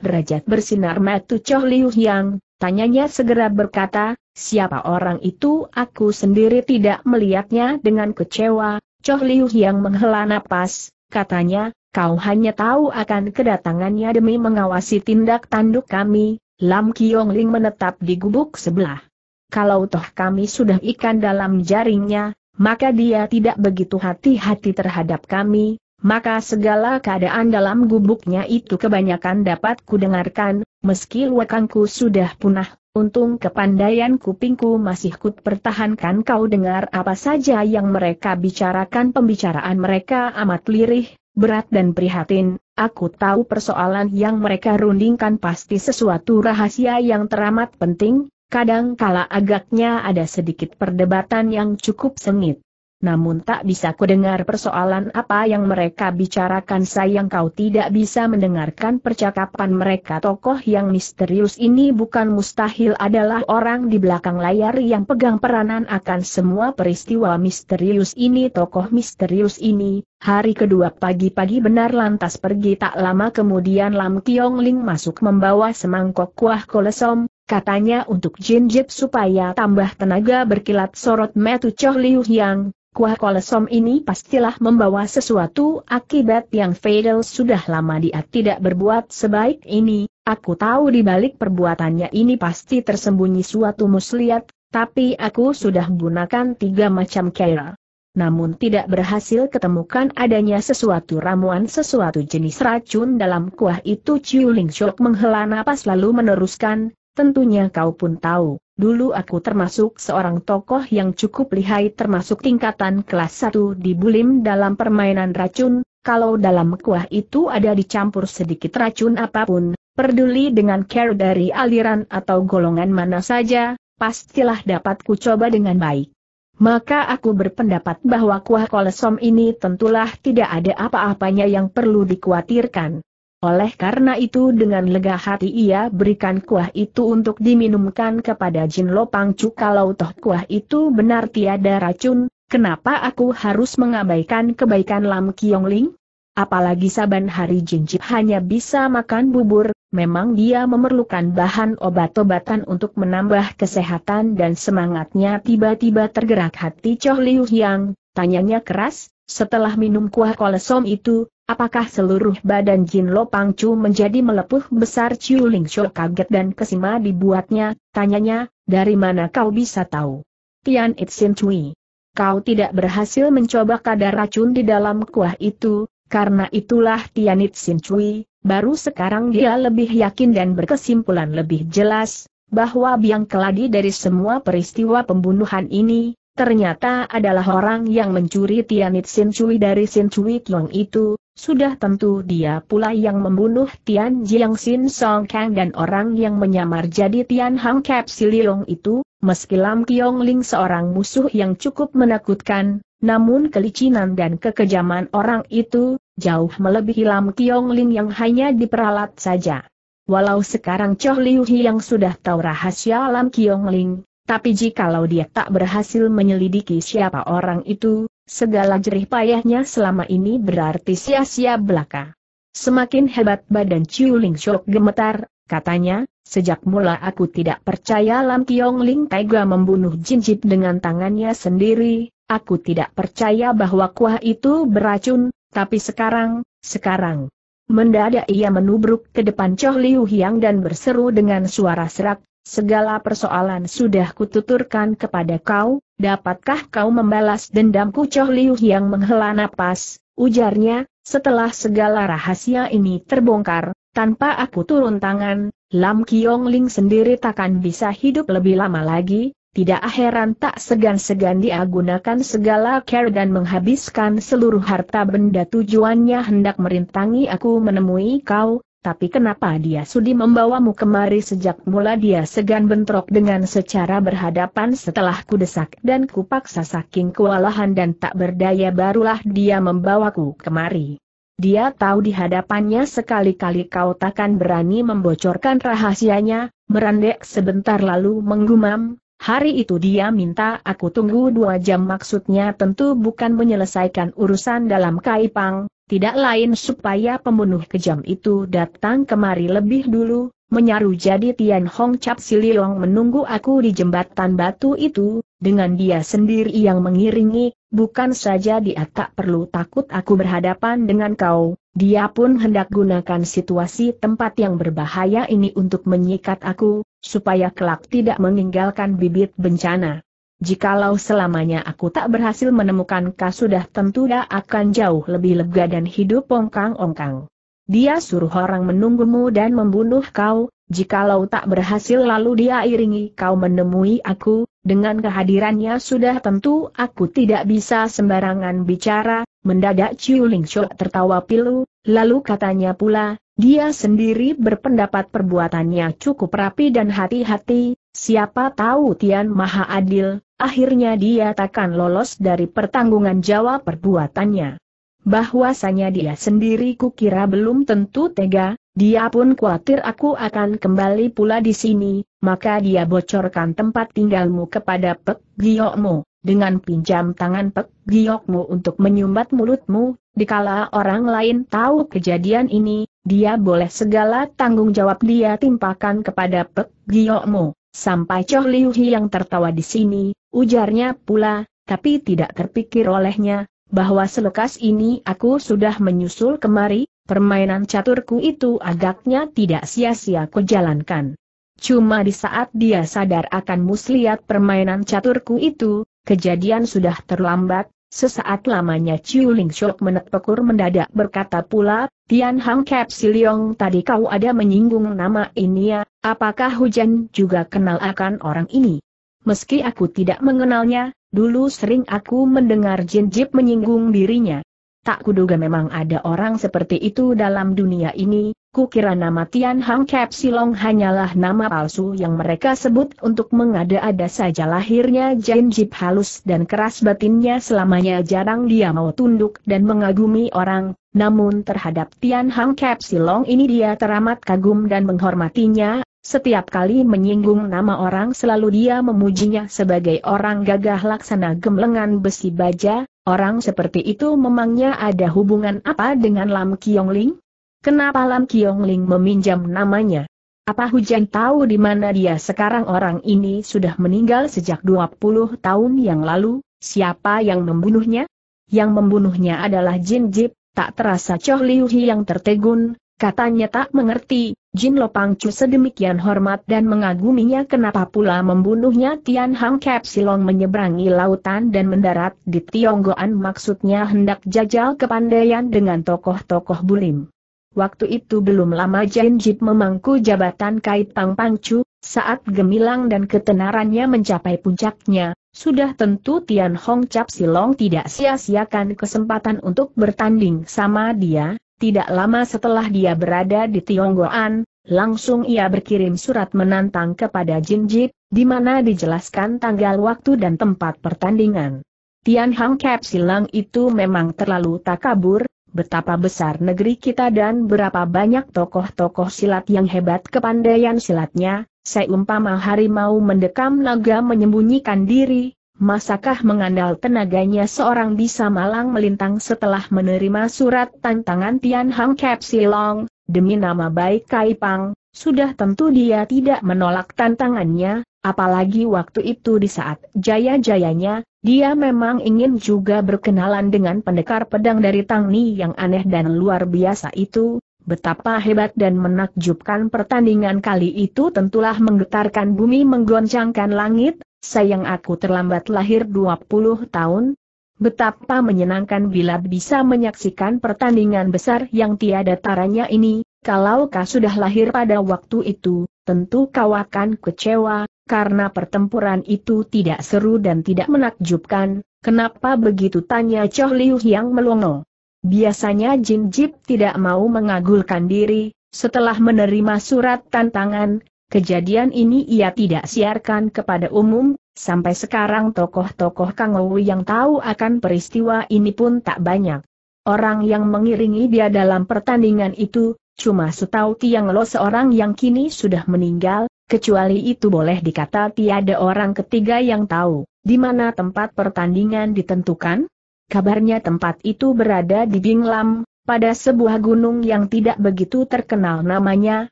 A: derajat bersinar metu Choh Liu Yang, Tanyanya segera berkata, siapa orang itu aku sendiri tidak melihatnya dengan kecewa, Choh Liu yang menghela napas, katanya, kau hanya tahu akan kedatangannya demi mengawasi tindak tanduk kami, Lam Kiong Ling menetap di gubuk sebelah. Kalau toh kami sudah ikan dalam jaringnya, maka dia tidak begitu hati-hati terhadap kami, maka segala keadaan dalam gubuknya itu kebanyakan dapat kudengarkan, meski wakanku sudah punah, untung kepandaian kupingku masih kut pertahankan kau dengar apa saja yang mereka bicarakan pembicaraan mereka amat lirih, berat dan prihatin, aku tahu persoalan yang mereka rundingkan pasti sesuatu rahasia yang teramat penting, kadang kala agaknya ada sedikit perdebatan yang cukup sengit namun tak bisa kudengar persoalan apa yang mereka bicarakan sayang kau tidak bisa mendengarkan percakapan mereka tokoh yang misterius ini bukan mustahil adalah orang di belakang layar yang pegang peranan akan semua peristiwa misterius ini tokoh misterius ini, hari kedua pagi-pagi benar lantas pergi tak lama kemudian Lam Kiong Ling masuk membawa semangkok kuah kolesom, Katanya untuk Jin Jip supaya tambah tenaga berkilat sorot metu Choh Liu Yang, Kuah kolesom ini pastilah membawa sesuatu akibat yang fatal sudah lama dia tidak berbuat sebaik ini, aku tahu di balik perbuatannya ini pasti tersembunyi suatu muslihat, tapi aku sudah gunakan tiga macam cara. Namun tidak berhasil ketemukan adanya sesuatu ramuan sesuatu jenis racun dalam kuah itu Chiu Ling Shok menghela napas lalu meneruskan, tentunya kau pun tahu. Dulu aku termasuk seorang tokoh yang cukup lihai termasuk tingkatan kelas 1 di Bulim dalam permainan racun, kalau dalam kuah itu ada dicampur sedikit racun apapun, peduli dengan care dari aliran atau golongan mana saja, pastilah dapat ku coba dengan baik. Maka aku berpendapat bahwa kuah kolesom ini tentulah tidak ada apa-apanya yang perlu dikhawatirkan. Oleh karena itu dengan lega hati ia berikan kuah itu untuk diminumkan kepada Jin Lopang kalau toh kuah itu benar tiada racun, kenapa aku harus mengabaikan kebaikan Lam Kiong Ling? Apalagi saban hari Jin Jip hanya bisa makan bubur, memang dia memerlukan bahan obat-obatan untuk menambah kesehatan dan semangatnya tiba-tiba tergerak hati Choh Liu Yang, tanyanya keras, setelah minum kuah kolesom itu, Apakah seluruh badan Jin Lo Pang Pangcu menjadi melepuh besar Chiu Ling kaget dan kesima dibuatnya, tanyanya, dari mana kau bisa tahu? Tian It Sin Chui. Kau tidak berhasil mencoba kadar racun di dalam kuah itu, karena itulah Tian It Sin Chui, baru sekarang dia lebih yakin dan berkesimpulan lebih jelas, bahwa biang keladi dari semua peristiwa pembunuhan ini, ternyata adalah orang yang mencuri Tian It Sin Cui dari Sin Cui Tiong itu, sudah tentu dia pula yang membunuh Tian Jiang Sin Song Kang dan orang yang menyamar jadi Tian Hang Kep Siliong itu, meski Lam Kiong Ling seorang musuh yang cukup menakutkan, namun kelicinan dan kekejaman orang itu, jauh melebihi Lam Kiong Ling yang hanya diperalat saja. Walau sekarang Choh Liu Hi yang sudah tahu rahasia Lam Kiong Ling, tapi jikalau dia tak berhasil menyelidiki siapa orang itu, Segala jerih payahnya selama ini berarti sia-sia belaka. Semakin hebat badan Chiu Ling Shok gemetar, katanya, sejak mula aku tidak percaya Lam Tiong Ling tega membunuh Jin Jinjit dengan tangannya sendiri, aku tidak percaya bahwa kuah itu beracun, tapi sekarang, sekarang. Mendadak ia menubruk ke depan Choh Liu Hiang dan berseru dengan suara serak, segala persoalan sudah kututurkan kepada kau, Dapatkah kau membalas dendamku Choh Liu yang menghela napas, ujarnya, setelah segala rahasia ini terbongkar, tanpa aku turun tangan, Lam Kiong Ling sendiri takkan bisa hidup lebih lama lagi, tidak heran tak segan-segan dia gunakan segala care dan menghabiskan seluruh harta benda tujuannya hendak merintangi aku menemui kau, tapi kenapa dia sudi membawamu kemari sejak mula dia segan bentrok dengan secara berhadapan setelah ku desak dan kupaksa saking kewalahan dan tak berdaya barulah dia membawaku kemari. Dia tahu di hadapannya sekali-kali kau takkan berani membocorkan rahasianya, merendek sebentar lalu menggumam, Hari itu dia minta aku tunggu dua jam maksudnya tentu bukan menyelesaikan urusan dalam Kaipang, tidak lain supaya pembunuh kejam itu datang kemari lebih dulu, menyaru jadi Tian Hong Cap Siliong menunggu aku di jembatan batu itu, dengan dia sendiri yang mengiringi, bukan saja dia tak perlu takut aku berhadapan dengan kau, dia pun hendak gunakan situasi tempat yang berbahaya ini untuk menyikat aku, supaya kelak tidak meninggalkan bibit bencana. Jikalau selamanya aku tak berhasil menemukan kau sudah tentu dia akan jauh lebih lega dan hidup ongkang-ongkang. Dia suruh orang menunggumu dan membunuh kau, jikalau tak berhasil lalu dia iringi kau menemui aku, dengan kehadirannya sudah tentu aku tidak bisa sembarangan bicara, mendadak Chiu Ling tertawa pilu, lalu katanya pula, dia sendiri berpendapat perbuatannya cukup rapi dan hati-hati, Siapa tahu Tian Maha Adil, akhirnya dia takkan lolos dari pertanggungan jawab perbuatannya. Bahwasanya dia sendiri kukira belum tentu tega, dia pun khawatir aku akan kembali pula di sini, maka dia bocorkan tempat tinggalmu kepada Pek Giokmu, dengan pinjam tangan Pek Giokmu untuk menyumbat mulutmu, dikala orang lain tahu kejadian ini, dia boleh segala tanggung jawab dia timpakan kepada Pek Giokmu. Sampai Choh Liu yang tertawa di sini, ujarnya pula, tapi tidak terpikir olehnya, bahwa selekas ini aku sudah menyusul kemari, permainan caturku itu agaknya tidak sia-sia kujalankan. Cuma di saat dia sadar akan muslihat permainan caturku itu, kejadian sudah terlambat, Sesaat lamanya Chiu Ling Shok menepekur mendadak berkata pula, Tian Hang Kep Siliong tadi kau ada menyinggung nama ini ya, apakah hujan juga kenal akan orang ini? Meski aku tidak mengenalnya, dulu sering aku mendengar Jin Jip menyinggung dirinya. Tak kuduga memang ada orang seperti itu dalam dunia ini, Kukira nama Tian Hang Kep hanyalah nama palsu yang mereka sebut untuk mengada-ada saja lahirnya Jin Jip halus dan keras batinnya selamanya jarang dia mau tunduk dan mengagumi orang, namun terhadap Tian Hang Kep ini dia teramat kagum dan menghormatinya, setiap kali menyinggung nama orang selalu dia memujinya sebagai orang gagah laksana gemlengan besi baja, orang seperti itu memangnya ada hubungan apa dengan Lam Kiong Ling? Kenapa Lam Kiong Ling meminjam namanya? Apa Hujan tahu di mana dia sekarang orang ini sudah meninggal sejak 20 tahun yang lalu? Siapa yang membunuhnya? Yang membunuhnya adalah Jin Jip, tak terasa Choh Liu Hi yang tertegun, katanya tak mengerti, Jin Lopang Chu sedemikian hormat dan mengaguminya kenapa pula membunuhnya Tian Hang Kep Silong menyeberangi lautan dan mendarat di Tionggoan maksudnya hendak jajal kepandaian dengan tokoh-tokoh bulim. Waktu itu belum lama Jin Jenjit memangku jabatan Kait Pang Pangcu, saat gemilang dan ketenarannya mencapai puncaknya, sudah tentu Tian Hong Cap Silong tidak sia-siakan kesempatan untuk bertanding sama dia, tidak lama setelah dia berada di Tionggoan, langsung ia berkirim surat menantang kepada Jin Jip, di mana dijelaskan tanggal waktu dan tempat pertandingan. Tian Hong Cap Silong itu memang terlalu takabur, betapa besar negeri kita dan berapa banyak tokoh-tokoh silat yang hebat kepandaian silatnya, seumpama harimau mendekam naga menyembunyikan diri, masakah mengandal tenaganya seorang bisa malang melintang setelah menerima surat tantangan Tian Hang Kep Silong, demi nama baik Kaipang, sudah tentu dia tidak menolak tantangannya, Apalagi waktu itu di saat jaya-jayanya, dia memang ingin juga berkenalan dengan pendekar pedang dari Tangni yang aneh dan luar biasa itu, betapa hebat dan menakjubkan pertandingan kali itu tentulah menggetarkan bumi menggoncangkan langit, sayang aku terlambat lahir 20 tahun, Betapa menyenangkan bila bisa menyaksikan pertandingan besar yang tiada taranya ini, kalau kau sudah lahir pada waktu itu, tentu kau akan kecewa, karena pertempuran itu tidak seru dan tidak menakjubkan, kenapa begitu tanya Choh Liu yang melongo. Biasanya Jin Jip tidak mau mengagulkan diri, setelah menerima surat tantangan, kejadian ini ia tidak siarkan kepada umum, sampai sekarang tokoh-tokoh Kang Ou yang tahu akan peristiwa ini pun tak banyak. Orang yang mengiringi dia dalam pertandingan itu, cuma setahu Tiang Lo seorang yang kini sudah meninggal, Kecuali itu boleh dikata tiada orang ketiga yang tahu, di mana tempat pertandingan ditentukan? Kabarnya tempat itu berada di Binglam, pada sebuah gunung yang tidak begitu terkenal namanya,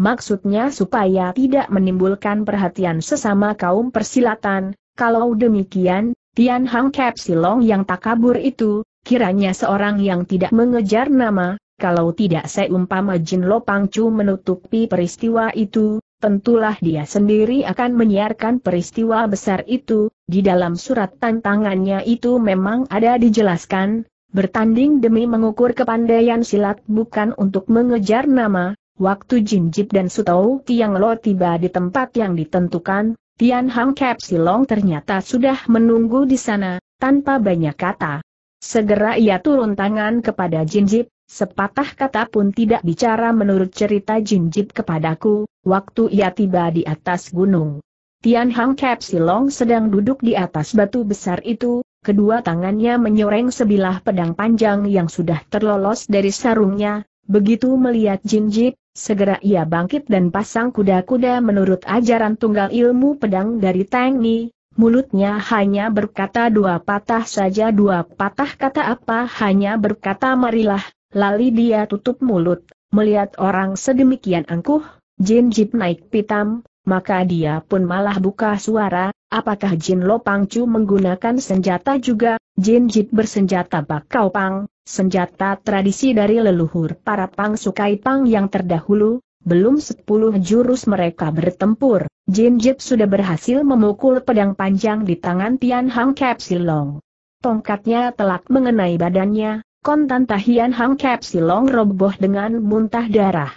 A: maksudnya supaya tidak menimbulkan perhatian sesama kaum persilatan, kalau demikian, Tian Hang Kep Silong yang takabur itu, kiranya seorang yang tidak mengejar nama, kalau tidak seumpama Jin Lo Pangcu menutupi peristiwa itu, tentulah dia sendiri akan menyiarkan peristiwa besar itu, di dalam surat tantangannya itu memang ada dijelaskan, bertanding demi mengukur kepandaian silat bukan untuk mengejar nama, waktu Jinjip dan Sutou Tiang Lo tiba di tempat yang ditentukan, Tian Hang Kep Silong ternyata sudah menunggu di sana, tanpa banyak kata. Segera ia turun tangan kepada Jinjip, Sepatah kata pun tidak bicara menurut cerita Jinjit kepadaku, waktu ia tiba di atas gunung. Tian Hang Kep Silong sedang duduk di atas batu besar itu, kedua tangannya menyoreng sebilah pedang panjang yang sudah terlolos dari sarungnya, begitu melihat Jinjit, Segera ia bangkit dan pasang kuda-kuda menurut ajaran tunggal ilmu pedang dari Tang Ni, mulutnya hanya berkata dua patah saja dua patah kata apa hanya berkata marilah, Lali dia tutup mulut, melihat orang sedemikian angkuh, Jin Jip naik pitam, maka dia pun malah buka suara, apakah Jin Chu menggunakan senjata juga, Jin Jip bersenjata bakau pang, senjata tradisi dari leluhur para pang sukai pang yang terdahulu, belum sepuluh jurus mereka bertempur, Jin Jip sudah berhasil memukul pedang panjang di tangan Tian Hang Kapsilong. Tongkatnya telak mengenai badannya, kontan tahian Hang Kep Silong roboh dengan muntah darah.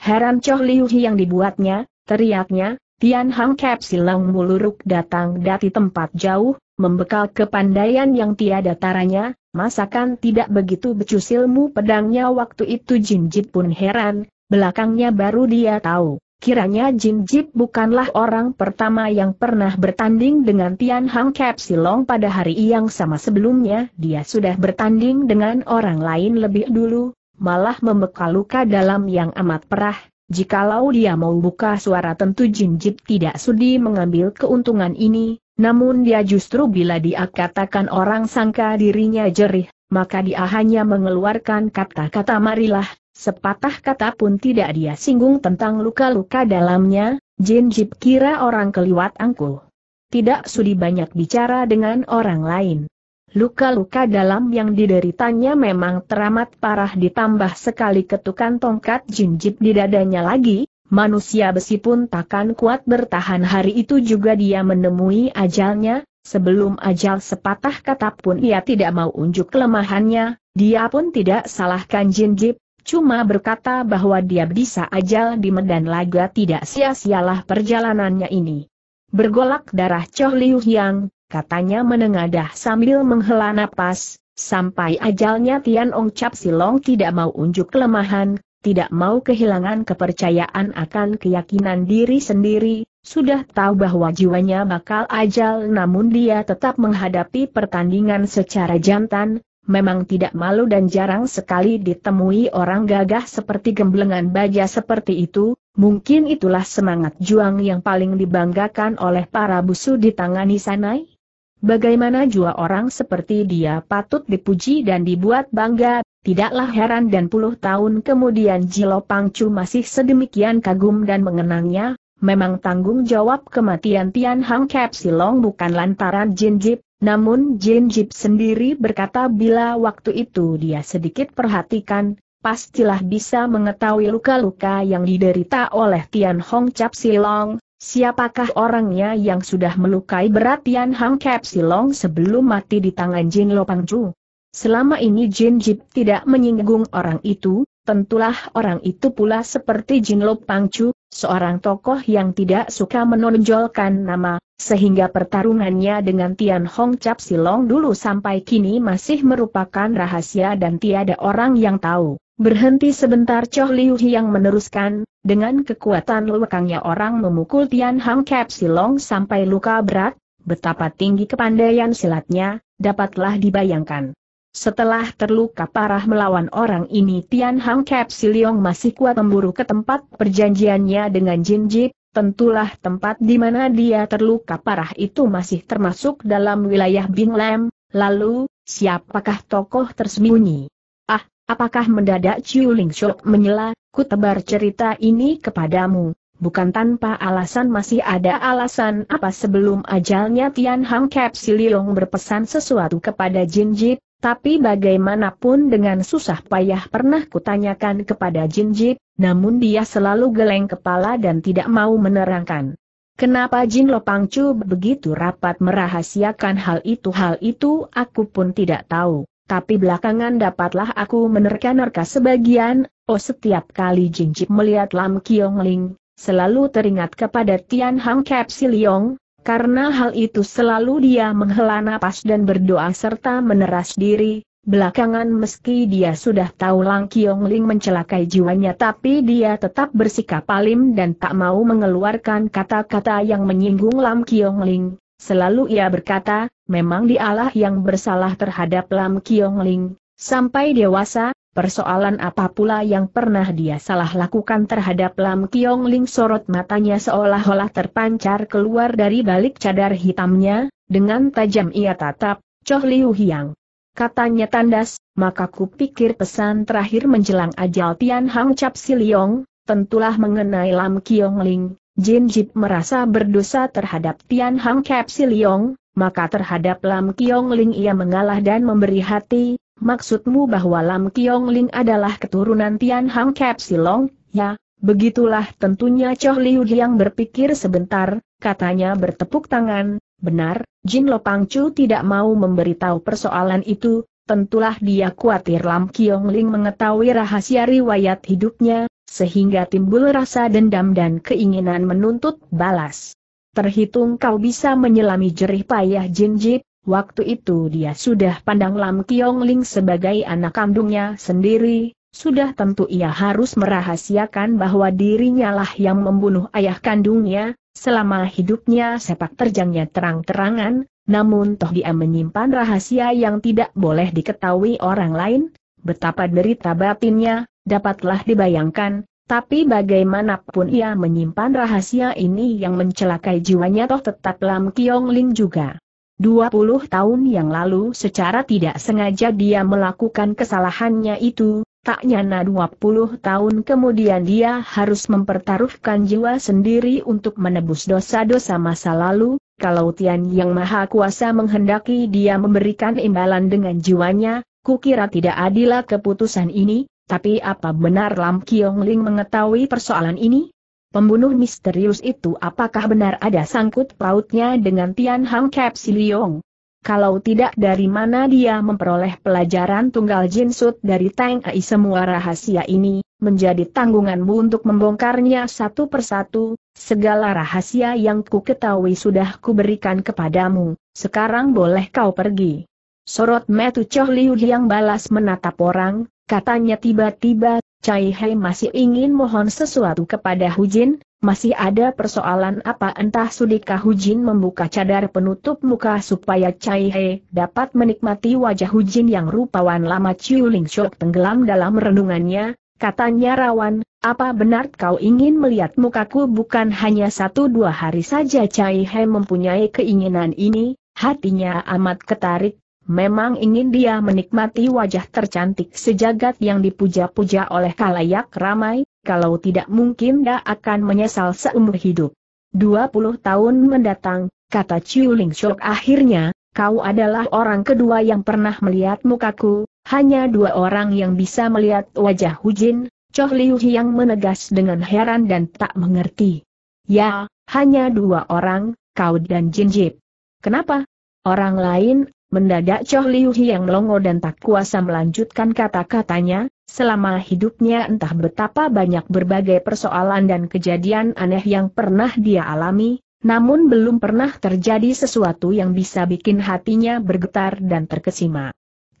A: Heran Choh Liu yang dibuatnya, teriaknya, Tian Hang Kep Silong muluruk datang dari tempat jauh, membekal kepandaian yang tiada taranya, masakan tidak begitu becus ilmu pedangnya waktu itu Jinjit pun heran, belakangnya baru dia tahu. Kiranya Jin Jip bukanlah orang pertama yang pernah bertanding dengan Tian Hang Kep Silong pada hari yang sama sebelumnya, dia sudah bertanding dengan orang lain lebih dulu, malah membekal luka dalam yang amat perah. Jikalau dia mau buka suara tentu Jin Jip tidak sudi mengambil keuntungan ini, namun dia justru bila dia katakan orang sangka dirinya jerih, maka dia hanya mengeluarkan kata-kata marilah, Sepatah kata pun tidak dia singgung tentang luka-luka dalamnya, Jin Jip kira orang keliwat angkuh. Tidak sudi banyak bicara dengan orang lain. Luka-luka dalam yang dideritanya memang teramat parah ditambah sekali ketukan tongkat Jin Jip di dadanya lagi, manusia besi pun takkan kuat bertahan hari itu juga dia menemui ajalnya, sebelum ajal sepatah kata pun ia tidak mau unjuk kelemahannya, dia pun tidak salahkan Jin Jip, cuma berkata bahwa dia bisa ajal di medan laga tidak sia-sialah perjalanannya ini. Bergolak darah Choh Liu Hyang, katanya menengadah sambil menghela napas, sampai ajalnya Tian Ong Cap Silong tidak mau unjuk kelemahan, tidak mau kehilangan kepercayaan akan keyakinan diri sendiri, sudah tahu bahwa jiwanya bakal ajal namun dia tetap menghadapi pertandingan secara jantan, memang tidak malu dan jarang sekali ditemui orang gagah seperti gemblengan baja seperti itu, mungkin itulah semangat juang yang paling dibanggakan oleh para busu di tangan Isanai? Bagaimana jua orang seperti dia patut dipuji dan dibuat bangga, tidaklah heran dan puluh tahun kemudian Jilo Pangcu masih sedemikian kagum dan mengenangnya, Memang tanggung jawab kematian Tian Hang Kep Silong bukan lantaran jinjip, namun Jin Jip sendiri berkata bila waktu itu dia sedikit perhatikan, pastilah bisa mengetahui luka-luka yang diderita oleh Tian Hong Cap Silong, siapakah orangnya yang sudah melukai berat Tian Hong Cap Silong sebelum mati di tangan Jin Lopang Ju? Selama ini Jin Jip tidak menyinggung orang itu, Tentulah orang itu pula seperti Jin Lo Pangcu, seorang tokoh yang tidak suka menonjolkan nama, sehingga pertarungannya dengan Tian Hong Cap Silong dulu sampai kini masih merupakan rahasia dan tiada orang yang tahu. Berhenti sebentar Choh Liu yang meneruskan, dengan kekuatan lekangnya orang memukul Tian Hong Cap Silong sampai luka berat, betapa tinggi kepandaian silatnya, dapatlah dibayangkan. Setelah terluka parah melawan orang ini Tian Hang Kep Siliong masih kuat memburu ke tempat perjanjiannya dengan Jin Jip, tentulah tempat di mana dia terluka parah itu masih termasuk dalam wilayah Bing Lam, lalu, siapakah tokoh tersembunyi? Ah, apakah mendadak Chiu Ling Shok menyela, ku tebar cerita ini kepadamu, Bukan tanpa alasan masih ada alasan apa sebelum ajalnya Tian Hang Kep Siliong berpesan sesuatu kepada Jin Jip, tapi bagaimanapun dengan susah payah pernah kutanyakan kepada Jin Jinjit, namun dia selalu geleng kepala dan tidak mau menerangkan. Kenapa Jin Lo begitu rapat merahasiakan hal itu? Hal itu aku pun tidak tahu, tapi belakangan dapatlah aku menerka-nerka sebagian, oh setiap kali Jin Jip melihat Lam Kiong Ling, selalu teringat kepada Tian Hang Kep Siliong, karena hal itu selalu dia menghela napas dan berdoa serta meneras diri, belakangan meski dia sudah tahu Lang Kiong Ling mencelakai jiwanya tapi dia tetap bersikap alim dan tak mau mengeluarkan kata-kata yang menyinggung Lam Kiong Ling. Selalu ia berkata, memang dialah yang bersalah terhadap Lam Kiong Ling. Sampai dewasa, Persoalan apa pula yang pernah dia salah lakukan terhadap Lam Kiong Ling sorot matanya seolah-olah terpancar keluar dari balik cadar hitamnya, dengan tajam ia tatap, Choh Liu Hiang. Katanya tandas, maka kupikir pesan terakhir menjelang ajal Tian Hang Cap Siliong, tentulah mengenai Lam Kiong Ling, Jin Jip merasa berdosa terhadap Tian Hang Cap Siliong, maka terhadap Lam Kiong Ling ia mengalah dan memberi hati, maksudmu bahwa Lam Kiong Ling adalah keturunan Tian Hang Kep Silong, ya, begitulah tentunya Choh Liu yang berpikir sebentar, katanya bertepuk tangan, benar, Jin Lo Chu tidak mau memberitahu persoalan itu, tentulah dia khawatir Lam Kiong Ling mengetahui rahasia riwayat hidupnya, sehingga timbul rasa dendam dan keinginan menuntut balas. Terhitung kau bisa menyelami jerih payah Jin Jinjit, waktu itu dia sudah pandang Lam Kiong Ling sebagai anak kandungnya sendiri, sudah tentu ia harus merahasiakan bahwa dirinya lah yang membunuh ayah kandungnya, selama hidupnya sepak terjangnya terang-terangan, namun toh dia menyimpan rahasia yang tidak boleh diketahui orang lain, betapa derita batinnya, dapatlah dibayangkan, tapi bagaimanapun ia menyimpan rahasia ini yang mencelakai jiwanya toh tetap Lam Kiong Ling juga. 20 tahun yang lalu secara tidak sengaja dia melakukan kesalahannya itu, tak nyana 20 tahun kemudian dia harus mempertaruhkan jiwa sendiri untuk menebus dosa-dosa masa lalu, kalau Tian Yang Maha Kuasa menghendaki dia memberikan imbalan dengan jiwanya, kukira tidak adilah keputusan ini, tapi apa benar Lam Kiong Ling mengetahui persoalan ini? Pembunuh misterius itu apakah benar ada sangkut pautnya dengan Tian Hang Kep Kalau tidak dari mana dia memperoleh pelajaran tunggal jinsut dari Tang Ai semua rahasia ini, menjadi tanggunganmu untuk membongkarnya satu persatu, segala rahasia yang ku ketahui sudah kuberikan kepadamu, sekarang boleh kau pergi. Sorot metu Choh Liu yang balas menatap orang, Katanya tiba-tiba, Cai Hei masih ingin mohon sesuatu kepada Hu Jin. masih ada persoalan apa entah sudikah Jin membuka cadar penutup muka supaya Cai He dapat menikmati wajah Hu Jin yang rupawan lama Chiu Ling Shok tenggelam dalam renungannya, katanya rawan, apa benar kau ingin melihat mukaku bukan hanya satu dua hari saja Cai He mempunyai keinginan ini, hatinya amat ketarik, Memang ingin dia menikmati wajah tercantik sejagat yang dipuja-puja oleh kalayak ramai, kalau tidak mungkin dia akan menyesal seumur hidup. 20 tahun mendatang, kata Chiu Ling Shok akhirnya, kau adalah orang kedua yang pernah melihat mukaku, hanya dua orang yang bisa melihat wajah Hujin, Choh Liu yang menegas dengan heran dan tak mengerti. Ya, hanya dua orang, kau dan Jip. Kenapa? Orang lain Mendadak Choh Liu yang melongo dan tak kuasa melanjutkan kata-katanya, selama hidupnya entah betapa banyak berbagai persoalan dan kejadian aneh yang pernah dia alami, namun belum pernah terjadi sesuatu yang bisa bikin hatinya bergetar dan terkesima.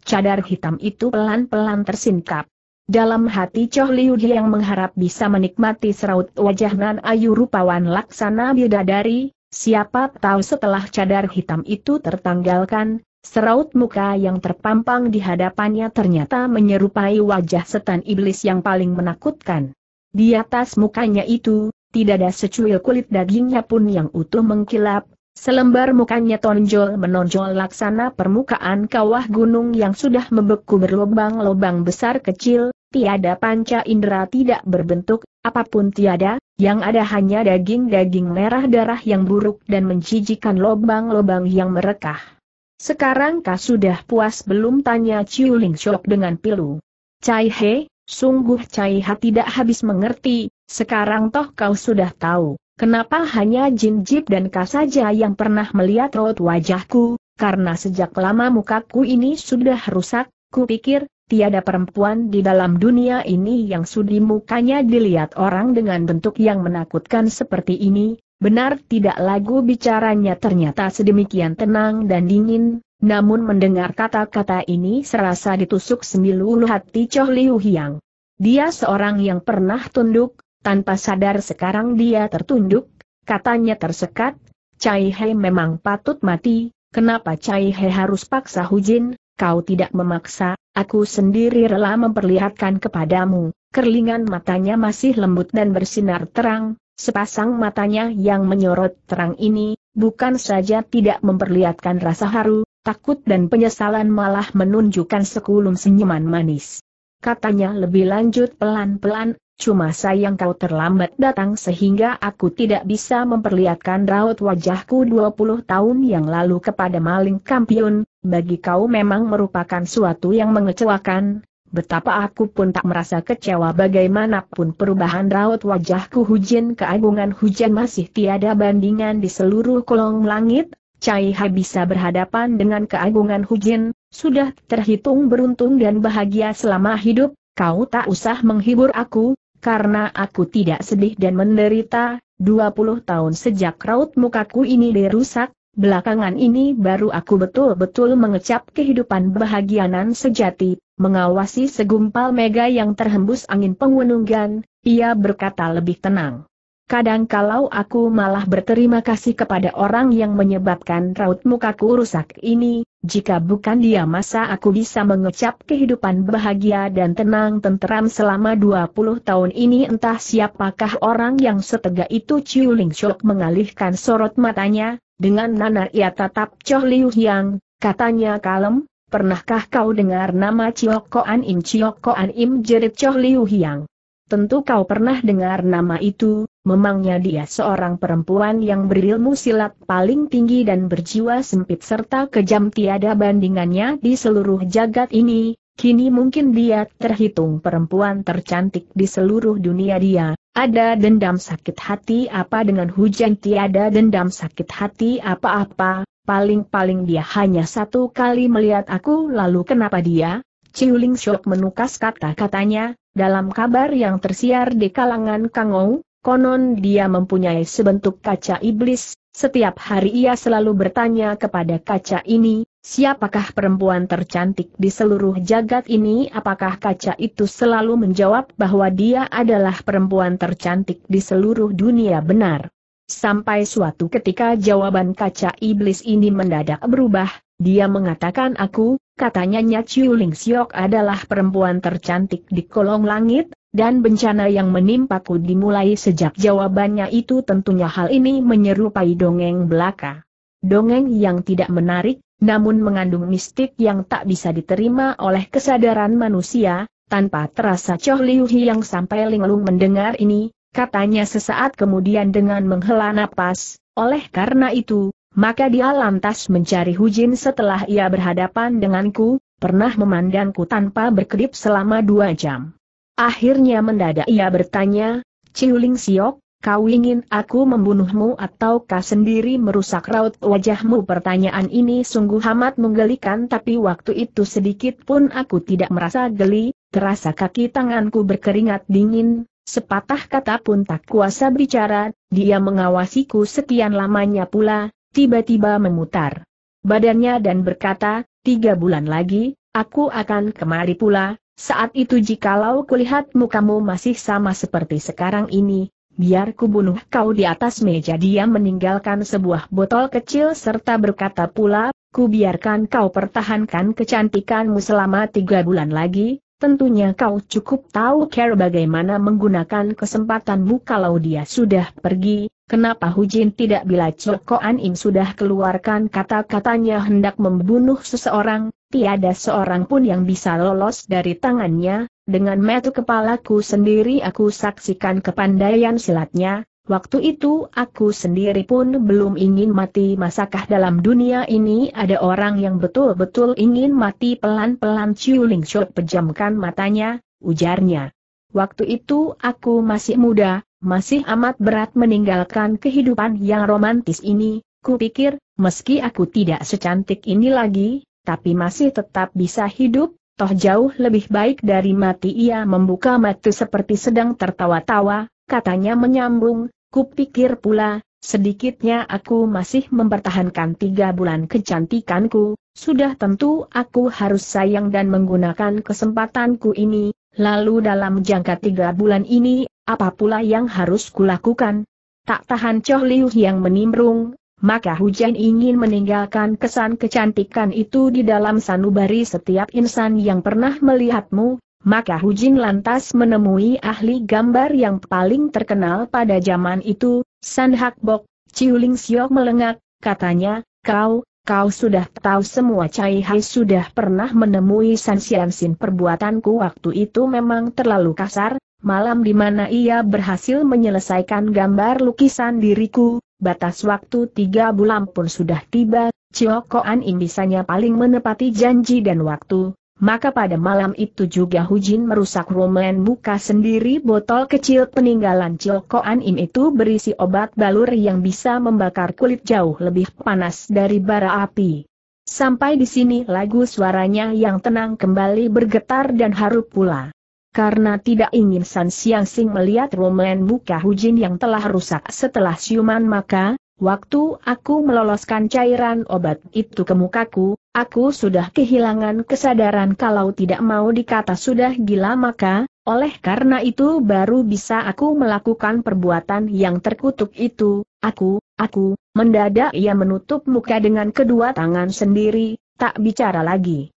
A: Cadar hitam itu pelan-pelan tersingkap. Dalam hati Choh Liu yang mengharap bisa menikmati seraut wajah Nan Ayu rupawan laksana bidadari, siapa tahu setelah cadar hitam itu tertanggalkan, Seraut muka yang terpampang di hadapannya ternyata menyerupai wajah setan iblis yang paling menakutkan. Di atas mukanya itu, tidak ada secuil kulit dagingnya pun yang utuh mengkilap, selembar mukanya tonjol menonjol laksana permukaan kawah gunung yang sudah membeku berlobang-lobang besar kecil, tiada panca indera tidak berbentuk, apapun tiada, yang ada hanya daging-daging merah darah yang buruk dan menjijikan lobang-lobang yang merekah. Sekarang kah sudah puas belum tanya Chiu Ling Shok dengan pilu. Cai He, sungguh Cai Ha tidak habis mengerti, sekarang toh kau sudah tahu, kenapa hanya Jin Jip dan Ka saja yang pernah melihat raut wajahku, karena sejak lama mukaku ini sudah rusak, kupikir, tiada perempuan di dalam dunia ini yang sudi mukanya dilihat orang dengan bentuk yang menakutkan seperti ini, Benar tidak lagu bicaranya ternyata sedemikian tenang dan dingin, namun mendengar kata-kata ini serasa ditusuk semilu hati Choh Liu Hiang. Dia seorang yang pernah tunduk, tanpa sadar sekarang dia tertunduk, katanya tersekat, Cai He memang patut mati, kenapa Cai He harus paksa Hujin, kau tidak memaksa, aku sendiri rela memperlihatkan kepadamu, kerlingan matanya masih lembut dan bersinar terang, Sepasang matanya yang menyorot terang ini, bukan saja tidak memperlihatkan rasa haru, takut dan penyesalan malah menunjukkan sekulum senyuman manis. Katanya lebih lanjut pelan-pelan, cuma sayang kau terlambat datang sehingga aku tidak bisa memperlihatkan raut wajahku 20 tahun yang lalu kepada maling kampion, bagi kau memang merupakan suatu yang mengecewakan, Betapa aku pun tak merasa kecewa bagaimanapun perubahan raut wajahku hujan keagungan hujan masih tiada bandingan di seluruh kolong langit, Cai Hai bisa berhadapan dengan keagungan hujan, sudah terhitung beruntung dan bahagia selama hidup, kau tak usah menghibur aku, karena aku tidak sedih dan menderita, 20 tahun sejak raut mukaku ini dirusak, Belakangan ini baru aku betul-betul mengecap kehidupan bahagianan sejati, mengawasi segumpal mega yang terhembus angin pengunungan, ia berkata lebih tenang. Kadang kalau aku malah berterima kasih kepada orang yang menyebabkan raut mukaku rusak ini, jika bukan dia masa aku bisa mengecap kehidupan bahagia dan tenang tenteram selama 20 tahun ini entah siapakah orang yang setega itu Ling Shok mengalihkan sorot matanya, dengan nanar ia tatap Choh Liu Yang, katanya kalem, pernahkah kau dengar nama Ciokoan Im Ciokoan Im jerit Choh Liu Yang? Tentu kau pernah dengar nama itu, memangnya dia seorang perempuan yang berilmu silat paling tinggi dan berjiwa sempit serta kejam tiada bandingannya di seluruh jagat ini, Kini mungkin dia terhitung perempuan tercantik di seluruh dunia dia, ada dendam sakit hati apa dengan hujan tiada dendam sakit hati apa-apa, paling-paling dia hanya satu kali melihat aku lalu kenapa dia? Ciuling Shok menukas kata-katanya, dalam kabar yang tersiar di kalangan Kangou, konon dia mempunyai sebentuk kaca iblis, setiap hari ia selalu bertanya kepada kaca ini, Siapakah perempuan tercantik di seluruh jagat ini? Apakah kaca itu selalu menjawab bahwa dia adalah perempuan tercantik di seluruh dunia benar? Sampai suatu ketika jawaban kaca iblis ini mendadak berubah, dia mengatakan aku, katanya Nya Ling Siok adalah perempuan tercantik di kolong langit, dan bencana yang menimpaku dimulai sejak jawabannya itu tentunya hal ini menyerupai dongeng belaka. Dongeng yang tidak menarik, namun mengandung mistik yang tak bisa diterima oleh kesadaran manusia, tanpa terasa Choh Liu yang sampai linglung mendengar ini, katanya sesaat kemudian dengan menghela napas, oleh karena itu, maka dia lantas mencari Hujin setelah ia berhadapan denganku, pernah memandangku tanpa berkedip selama dua jam. Akhirnya mendadak ia bertanya, Ling Siok, Kau ingin aku membunuhmu atau kau sendiri merusak raut wajahmu? Pertanyaan ini sungguh amat menggelikan tapi waktu itu sedikit pun aku tidak merasa geli, terasa kaki tanganku berkeringat dingin, sepatah kata pun tak kuasa bicara, dia mengawasiku sekian lamanya pula, tiba-tiba memutar badannya dan berkata, tiga bulan lagi, aku akan kemari pula, saat itu jikalau kulihat mukamu masih sama seperti sekarang ini, Biar kubunuh kau di atas meja dia meninggalkan sebuah botol kecil serta berkata pula, ku biarkan kau pertahankan kecantikanmu selama tiga bulan lagi, tentunya kau cukup tahu care bagaimana menggunakan kesempatanmu kalau dia sudah pergi, kenapa Hujin tidak bila Chok An Im sudah keluarkan kata-katanya hendak membunuh seseorang, tiada seorang pun yang bisa lolos dari tangannya, dengan metu kepalaku sendiri aku saksikan kepandaian silatnya, Waktu itu aku sendiri pun belum ingin mati masakah dalam dunia ini ada orang yang betul-betul ingin mati pelan-pelan Chiu Ling Shou pejamkan matanya, ujarnya. Waktu itu aku masih muda, masih amat berat meninggalkan kehidupan yang romantis ini, ku pikir, meski aku tidak secantik ini lagi, tapi masih tetap bisa hidup, toh jauh lebih baik dari mati ia membuka mata seperti sedang tertawa-tawa, katanya menyambung, kupikir pula, sedikitnya aku masih mempertahankan tiga bulan kecantikanku, sudah tentu aku harus sayang dan menggunakan kesempatanku ini, lalu dalam jangka tiga bulan ini, apa pula yang harus kulakukan? Tak tahan Choh Liu yang menimbrung, maka hujan ingin meninggalkan kesan kecantikan itu di dalam sanubari setiap insan yang pernah melihatmu, maka Hujin lantas menemui ahli gambar yang paling terkenal pada zaman itu, San Hak Bok, Ciuling Siok melengak, katanya, kau, kau sudah tahu semua Cai Hai sudah pernah menemui San Sian Sin perbuatanku waktu itu memang terlalu kasar, malam di mana ia berhasil menyelesaikan gambar lukisan diriku, batas waktu tiga bulan pun sudah tiba, Ciokoan Im bisanya paling menepati janji dan waktu, maka pada malam itu juga Hujin merusak rumen buka sendiri botol kecil peninggalan Cilkoan Im itu berisi obat balur yang bisa membakar kulit jauh lebih panas dari bara api. Sampai di sini lagu suaranya yang tenang kembali bergetar dan haru pula karena tidak ingin San Siang Sing melihat Roman buka hujin yang telah rusak setelah siuman maka, waktu aku meloloskan cairan obat itu ke mukaku, aku sudah kehilangan kesadaran kalau tidak mau dikata sudah gila maka, oleh karena itu baru bisa aku melakukan perbuatan yang terkutuk itu, aku, aku, mendadak ia menutup muka dengan kedua tangan sendiri, tak bicara lagi.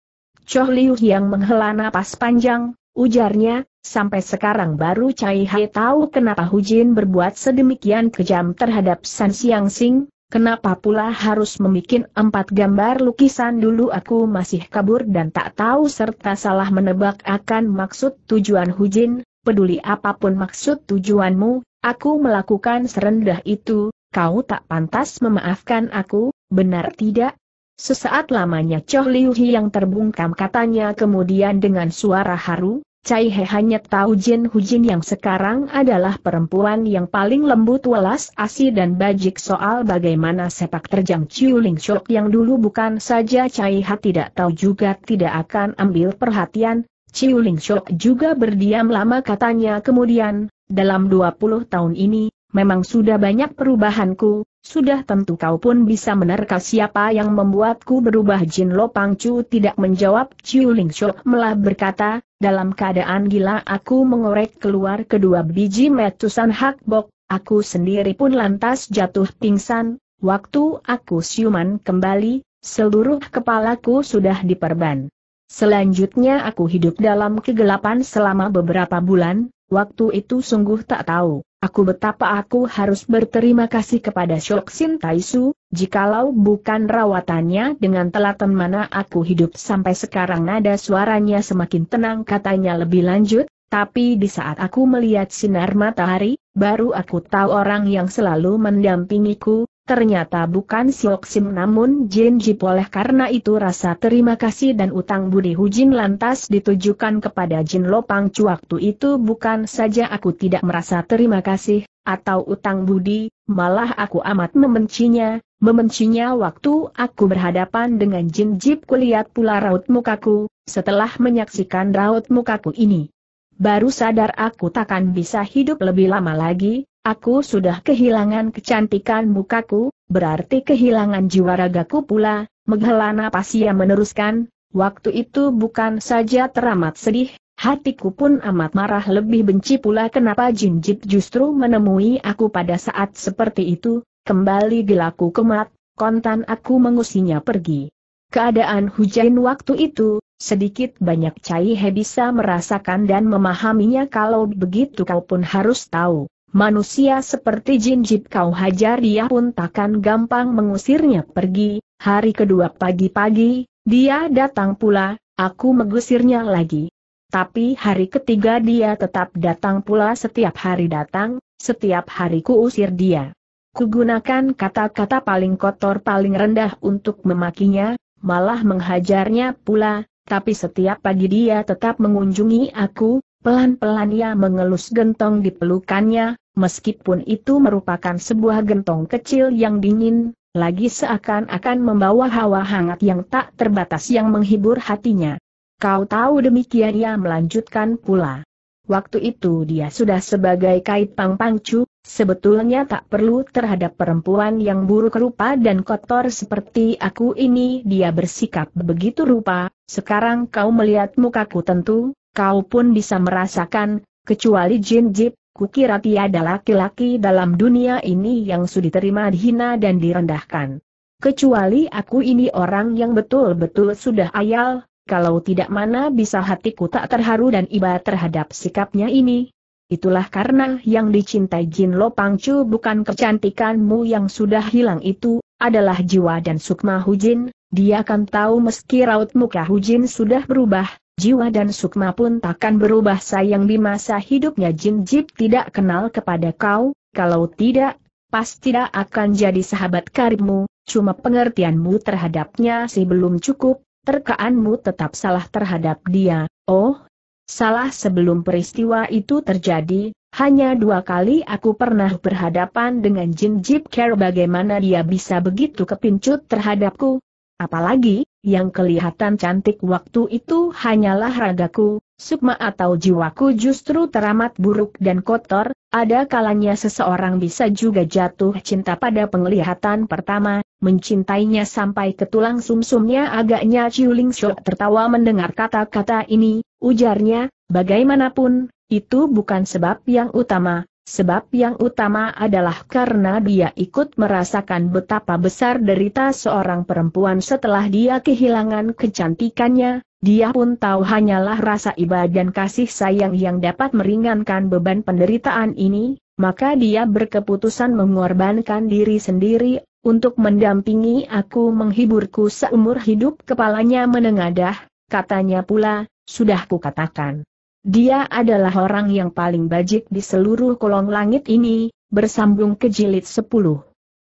A: Choh Liu yang menghela napas panjang, ujarnya, sampai sekarang baru Cai Hai tahu kenapa Hu Jin berbuat sedemikian kejam terhadap San Siang Sing, kenapa pula harus membuat empat gambar lukisan dulu aku masih kabur dan tak tahu serta salah menebak akan maksud tujuan Hu Jin. peduli apapun maksud tujuanmu, aku melakukan serendah itu, kau tak pantas memaafkan aku, benar tidak? Sesaat lamanya Choh Liu Hi yang terbungkam katanya kemudian dengan suara haru, Cai He hanya tahu Jin Hujin yang sekarang adalah perempuan yang paling lembut welas asih dan bajik soal bagaimana sepak terjang Chiu Ling Shok yang dulu bukan saja Cai He tidak tahu juga tidak akan ambil perhatian, Chiu Ling Shok juga berdiam lama katanya kemudian, dalam 20 tahun ini, memang sudah banyak perubahanku, sudah tentu kau pun bisa menerka siapa yang membuatku berubah Jin Lo Pangcu tidak menjawab Chiu Ling Shou melah berkata, dalam keadaan gila aku mengorek keluar kedua biji metusan hakbok, aku sendiri pun lantas jatuh pingsan, waktu aku siuman kembali, seluruh kepalaku sudah diperban. Selanjutnya aku hidup dalam kegelapan selama beberapa bulan, waktu itu sungguh tak tahu Aku betapa aku harus berterima kasih kepada Shok Sin Taisu, jikalau bukan rawatannya dengan telaten mana aku hidup sampai sekarang nada suaranya semakin tenang katanya lebih lanjut, tapi di saat aku melihat sinar matahari, baru aku tahu orang yang selalu mendampingiku, Ternyata bukan Sioksim namun Jin oleh karena itu rasa terima kasih dan utang budi Hu Jin lantas ditujukan kepada Jin Lopang waktu itu bukan saja aku tidak merasa terima kasih, atau utang budi, malah aku amat membencinya, membencinya waktu aku berhadapan dengan Jin Jip kulihat pula raut mukaku, setelah menyaksikan raut mukaku ini. Baru sadar aku takkan bisa hidup lebih lama lagi, Aku sudah kehilangan kecantikan mukaku, berarti kehilangan jiwa ragaku pula, menghela napas ia meneruskan, waktu itu bukan saja teramat sedih, hatiku pun amat marah lebih benci pula kenapa Jinjit justru menemui aku pada saat seperti itu, kembali gelaku kemat, kontan aku mengusinya pergi. Keadaan hujan waktu itu, sedikit banyak Cai He bisa merasakan dan memahaminya kalau begitu kau pun harus tahu. Manusia seperti jin jip kau hajar dia pun takkan gampang mengusirnya pergi. Hari kedua pagi-pagi, dia datang pula, aku mengusirnya lagi. Tapi hari ketiga dia tetap datang pula setiap hari datang, setiap hari usir dia. Kugunakan kata-kata paling kotor paling rendah untuk memakinya, malah menghajarnya pula, tapi setiap pagi dia tetap mengunjungi aku, Pelan-pelan ia mengelus gentong di pelukannya, meskipun itu merupakan sebuah gentong kecil yang dingin, lagi seakan-akan membawa hawa hangat yang tak terbatas yang menghibur hatinya. Kau tahu demikian ia melanjutkan pula. Waktu itu dia sudah sebagai kait pang pangcu, sebetulnya tak perlu terhadap perempuan yang buruk rupa dan kotor seperti aku ini dia bersikap begitu rupa, sekarang kau melihat mukaku tentu, kau pun bisa merasakan, kecuali Jin Jip, kukira tiada laki-laki dalam dunia ini yang sudi terima dihina dan direndahkan. Kecuali aku ini orang yang betul-betul sudah ayal, kalau tidak mana bisa hatiku tak terharu dan iba terhadap sikapnya ini. Itulah karena yang dicintai Jin Lo Pangcu bukan kecantikanmu yang sudah hilang itu, adalah jiwa dan sukma Hujin, dia akan tahu meski raut muka Hujin sudah berubah, jiwa dan sukma pun takkan berubah sayang di masa hidupnya Jin Jip tidak kenal kepada kau, kalau tidak, pasti tidak akan jadi sahabat karibmu, cuma pengertianmu terhadapnya sih belum cukup, terkaanmu tetap salah terhadap dia, oh, salah sebelum peristiwa itu terjadi, hanya dua kali aku pernah berhadapan dengan Jin Jip Care bagaimana dia bisa begitu kepincut terhadapku, apalagi, yang kelihatan cantik waktu itu hanyalah ragaku, sukma atau jiwaku justru teramat buruk dan kotor, ada kalanya seseorang bisa juga jatuh cinta pada penglihatan pertama, mencintainya sampai ke tulang sumsumnya agaknya Ciuling Shou tertawa mendengar kata-kata ini, ujarnya, bagaimanapun, itu bukan sebab yang utama, Sebab yang utama adalah karena dia ikut merasakan betapa besar derita seorang perempuan setelah dia kehilangan kecantikannya, dia pun tahu hanyalah rasa iba dan kasih sayang yang dapat meringankan beban penderitaan ini, maka dia berkeputusan mengorbankan diri sendiri, untuk mendampingi aku menghiburku seumur hidup kepalanya menengadah, katanya pula, sudah kukatakan. Dia adalah orang yang paling bajik di seluruh kolong langit ini, bersambung ke jilid 10.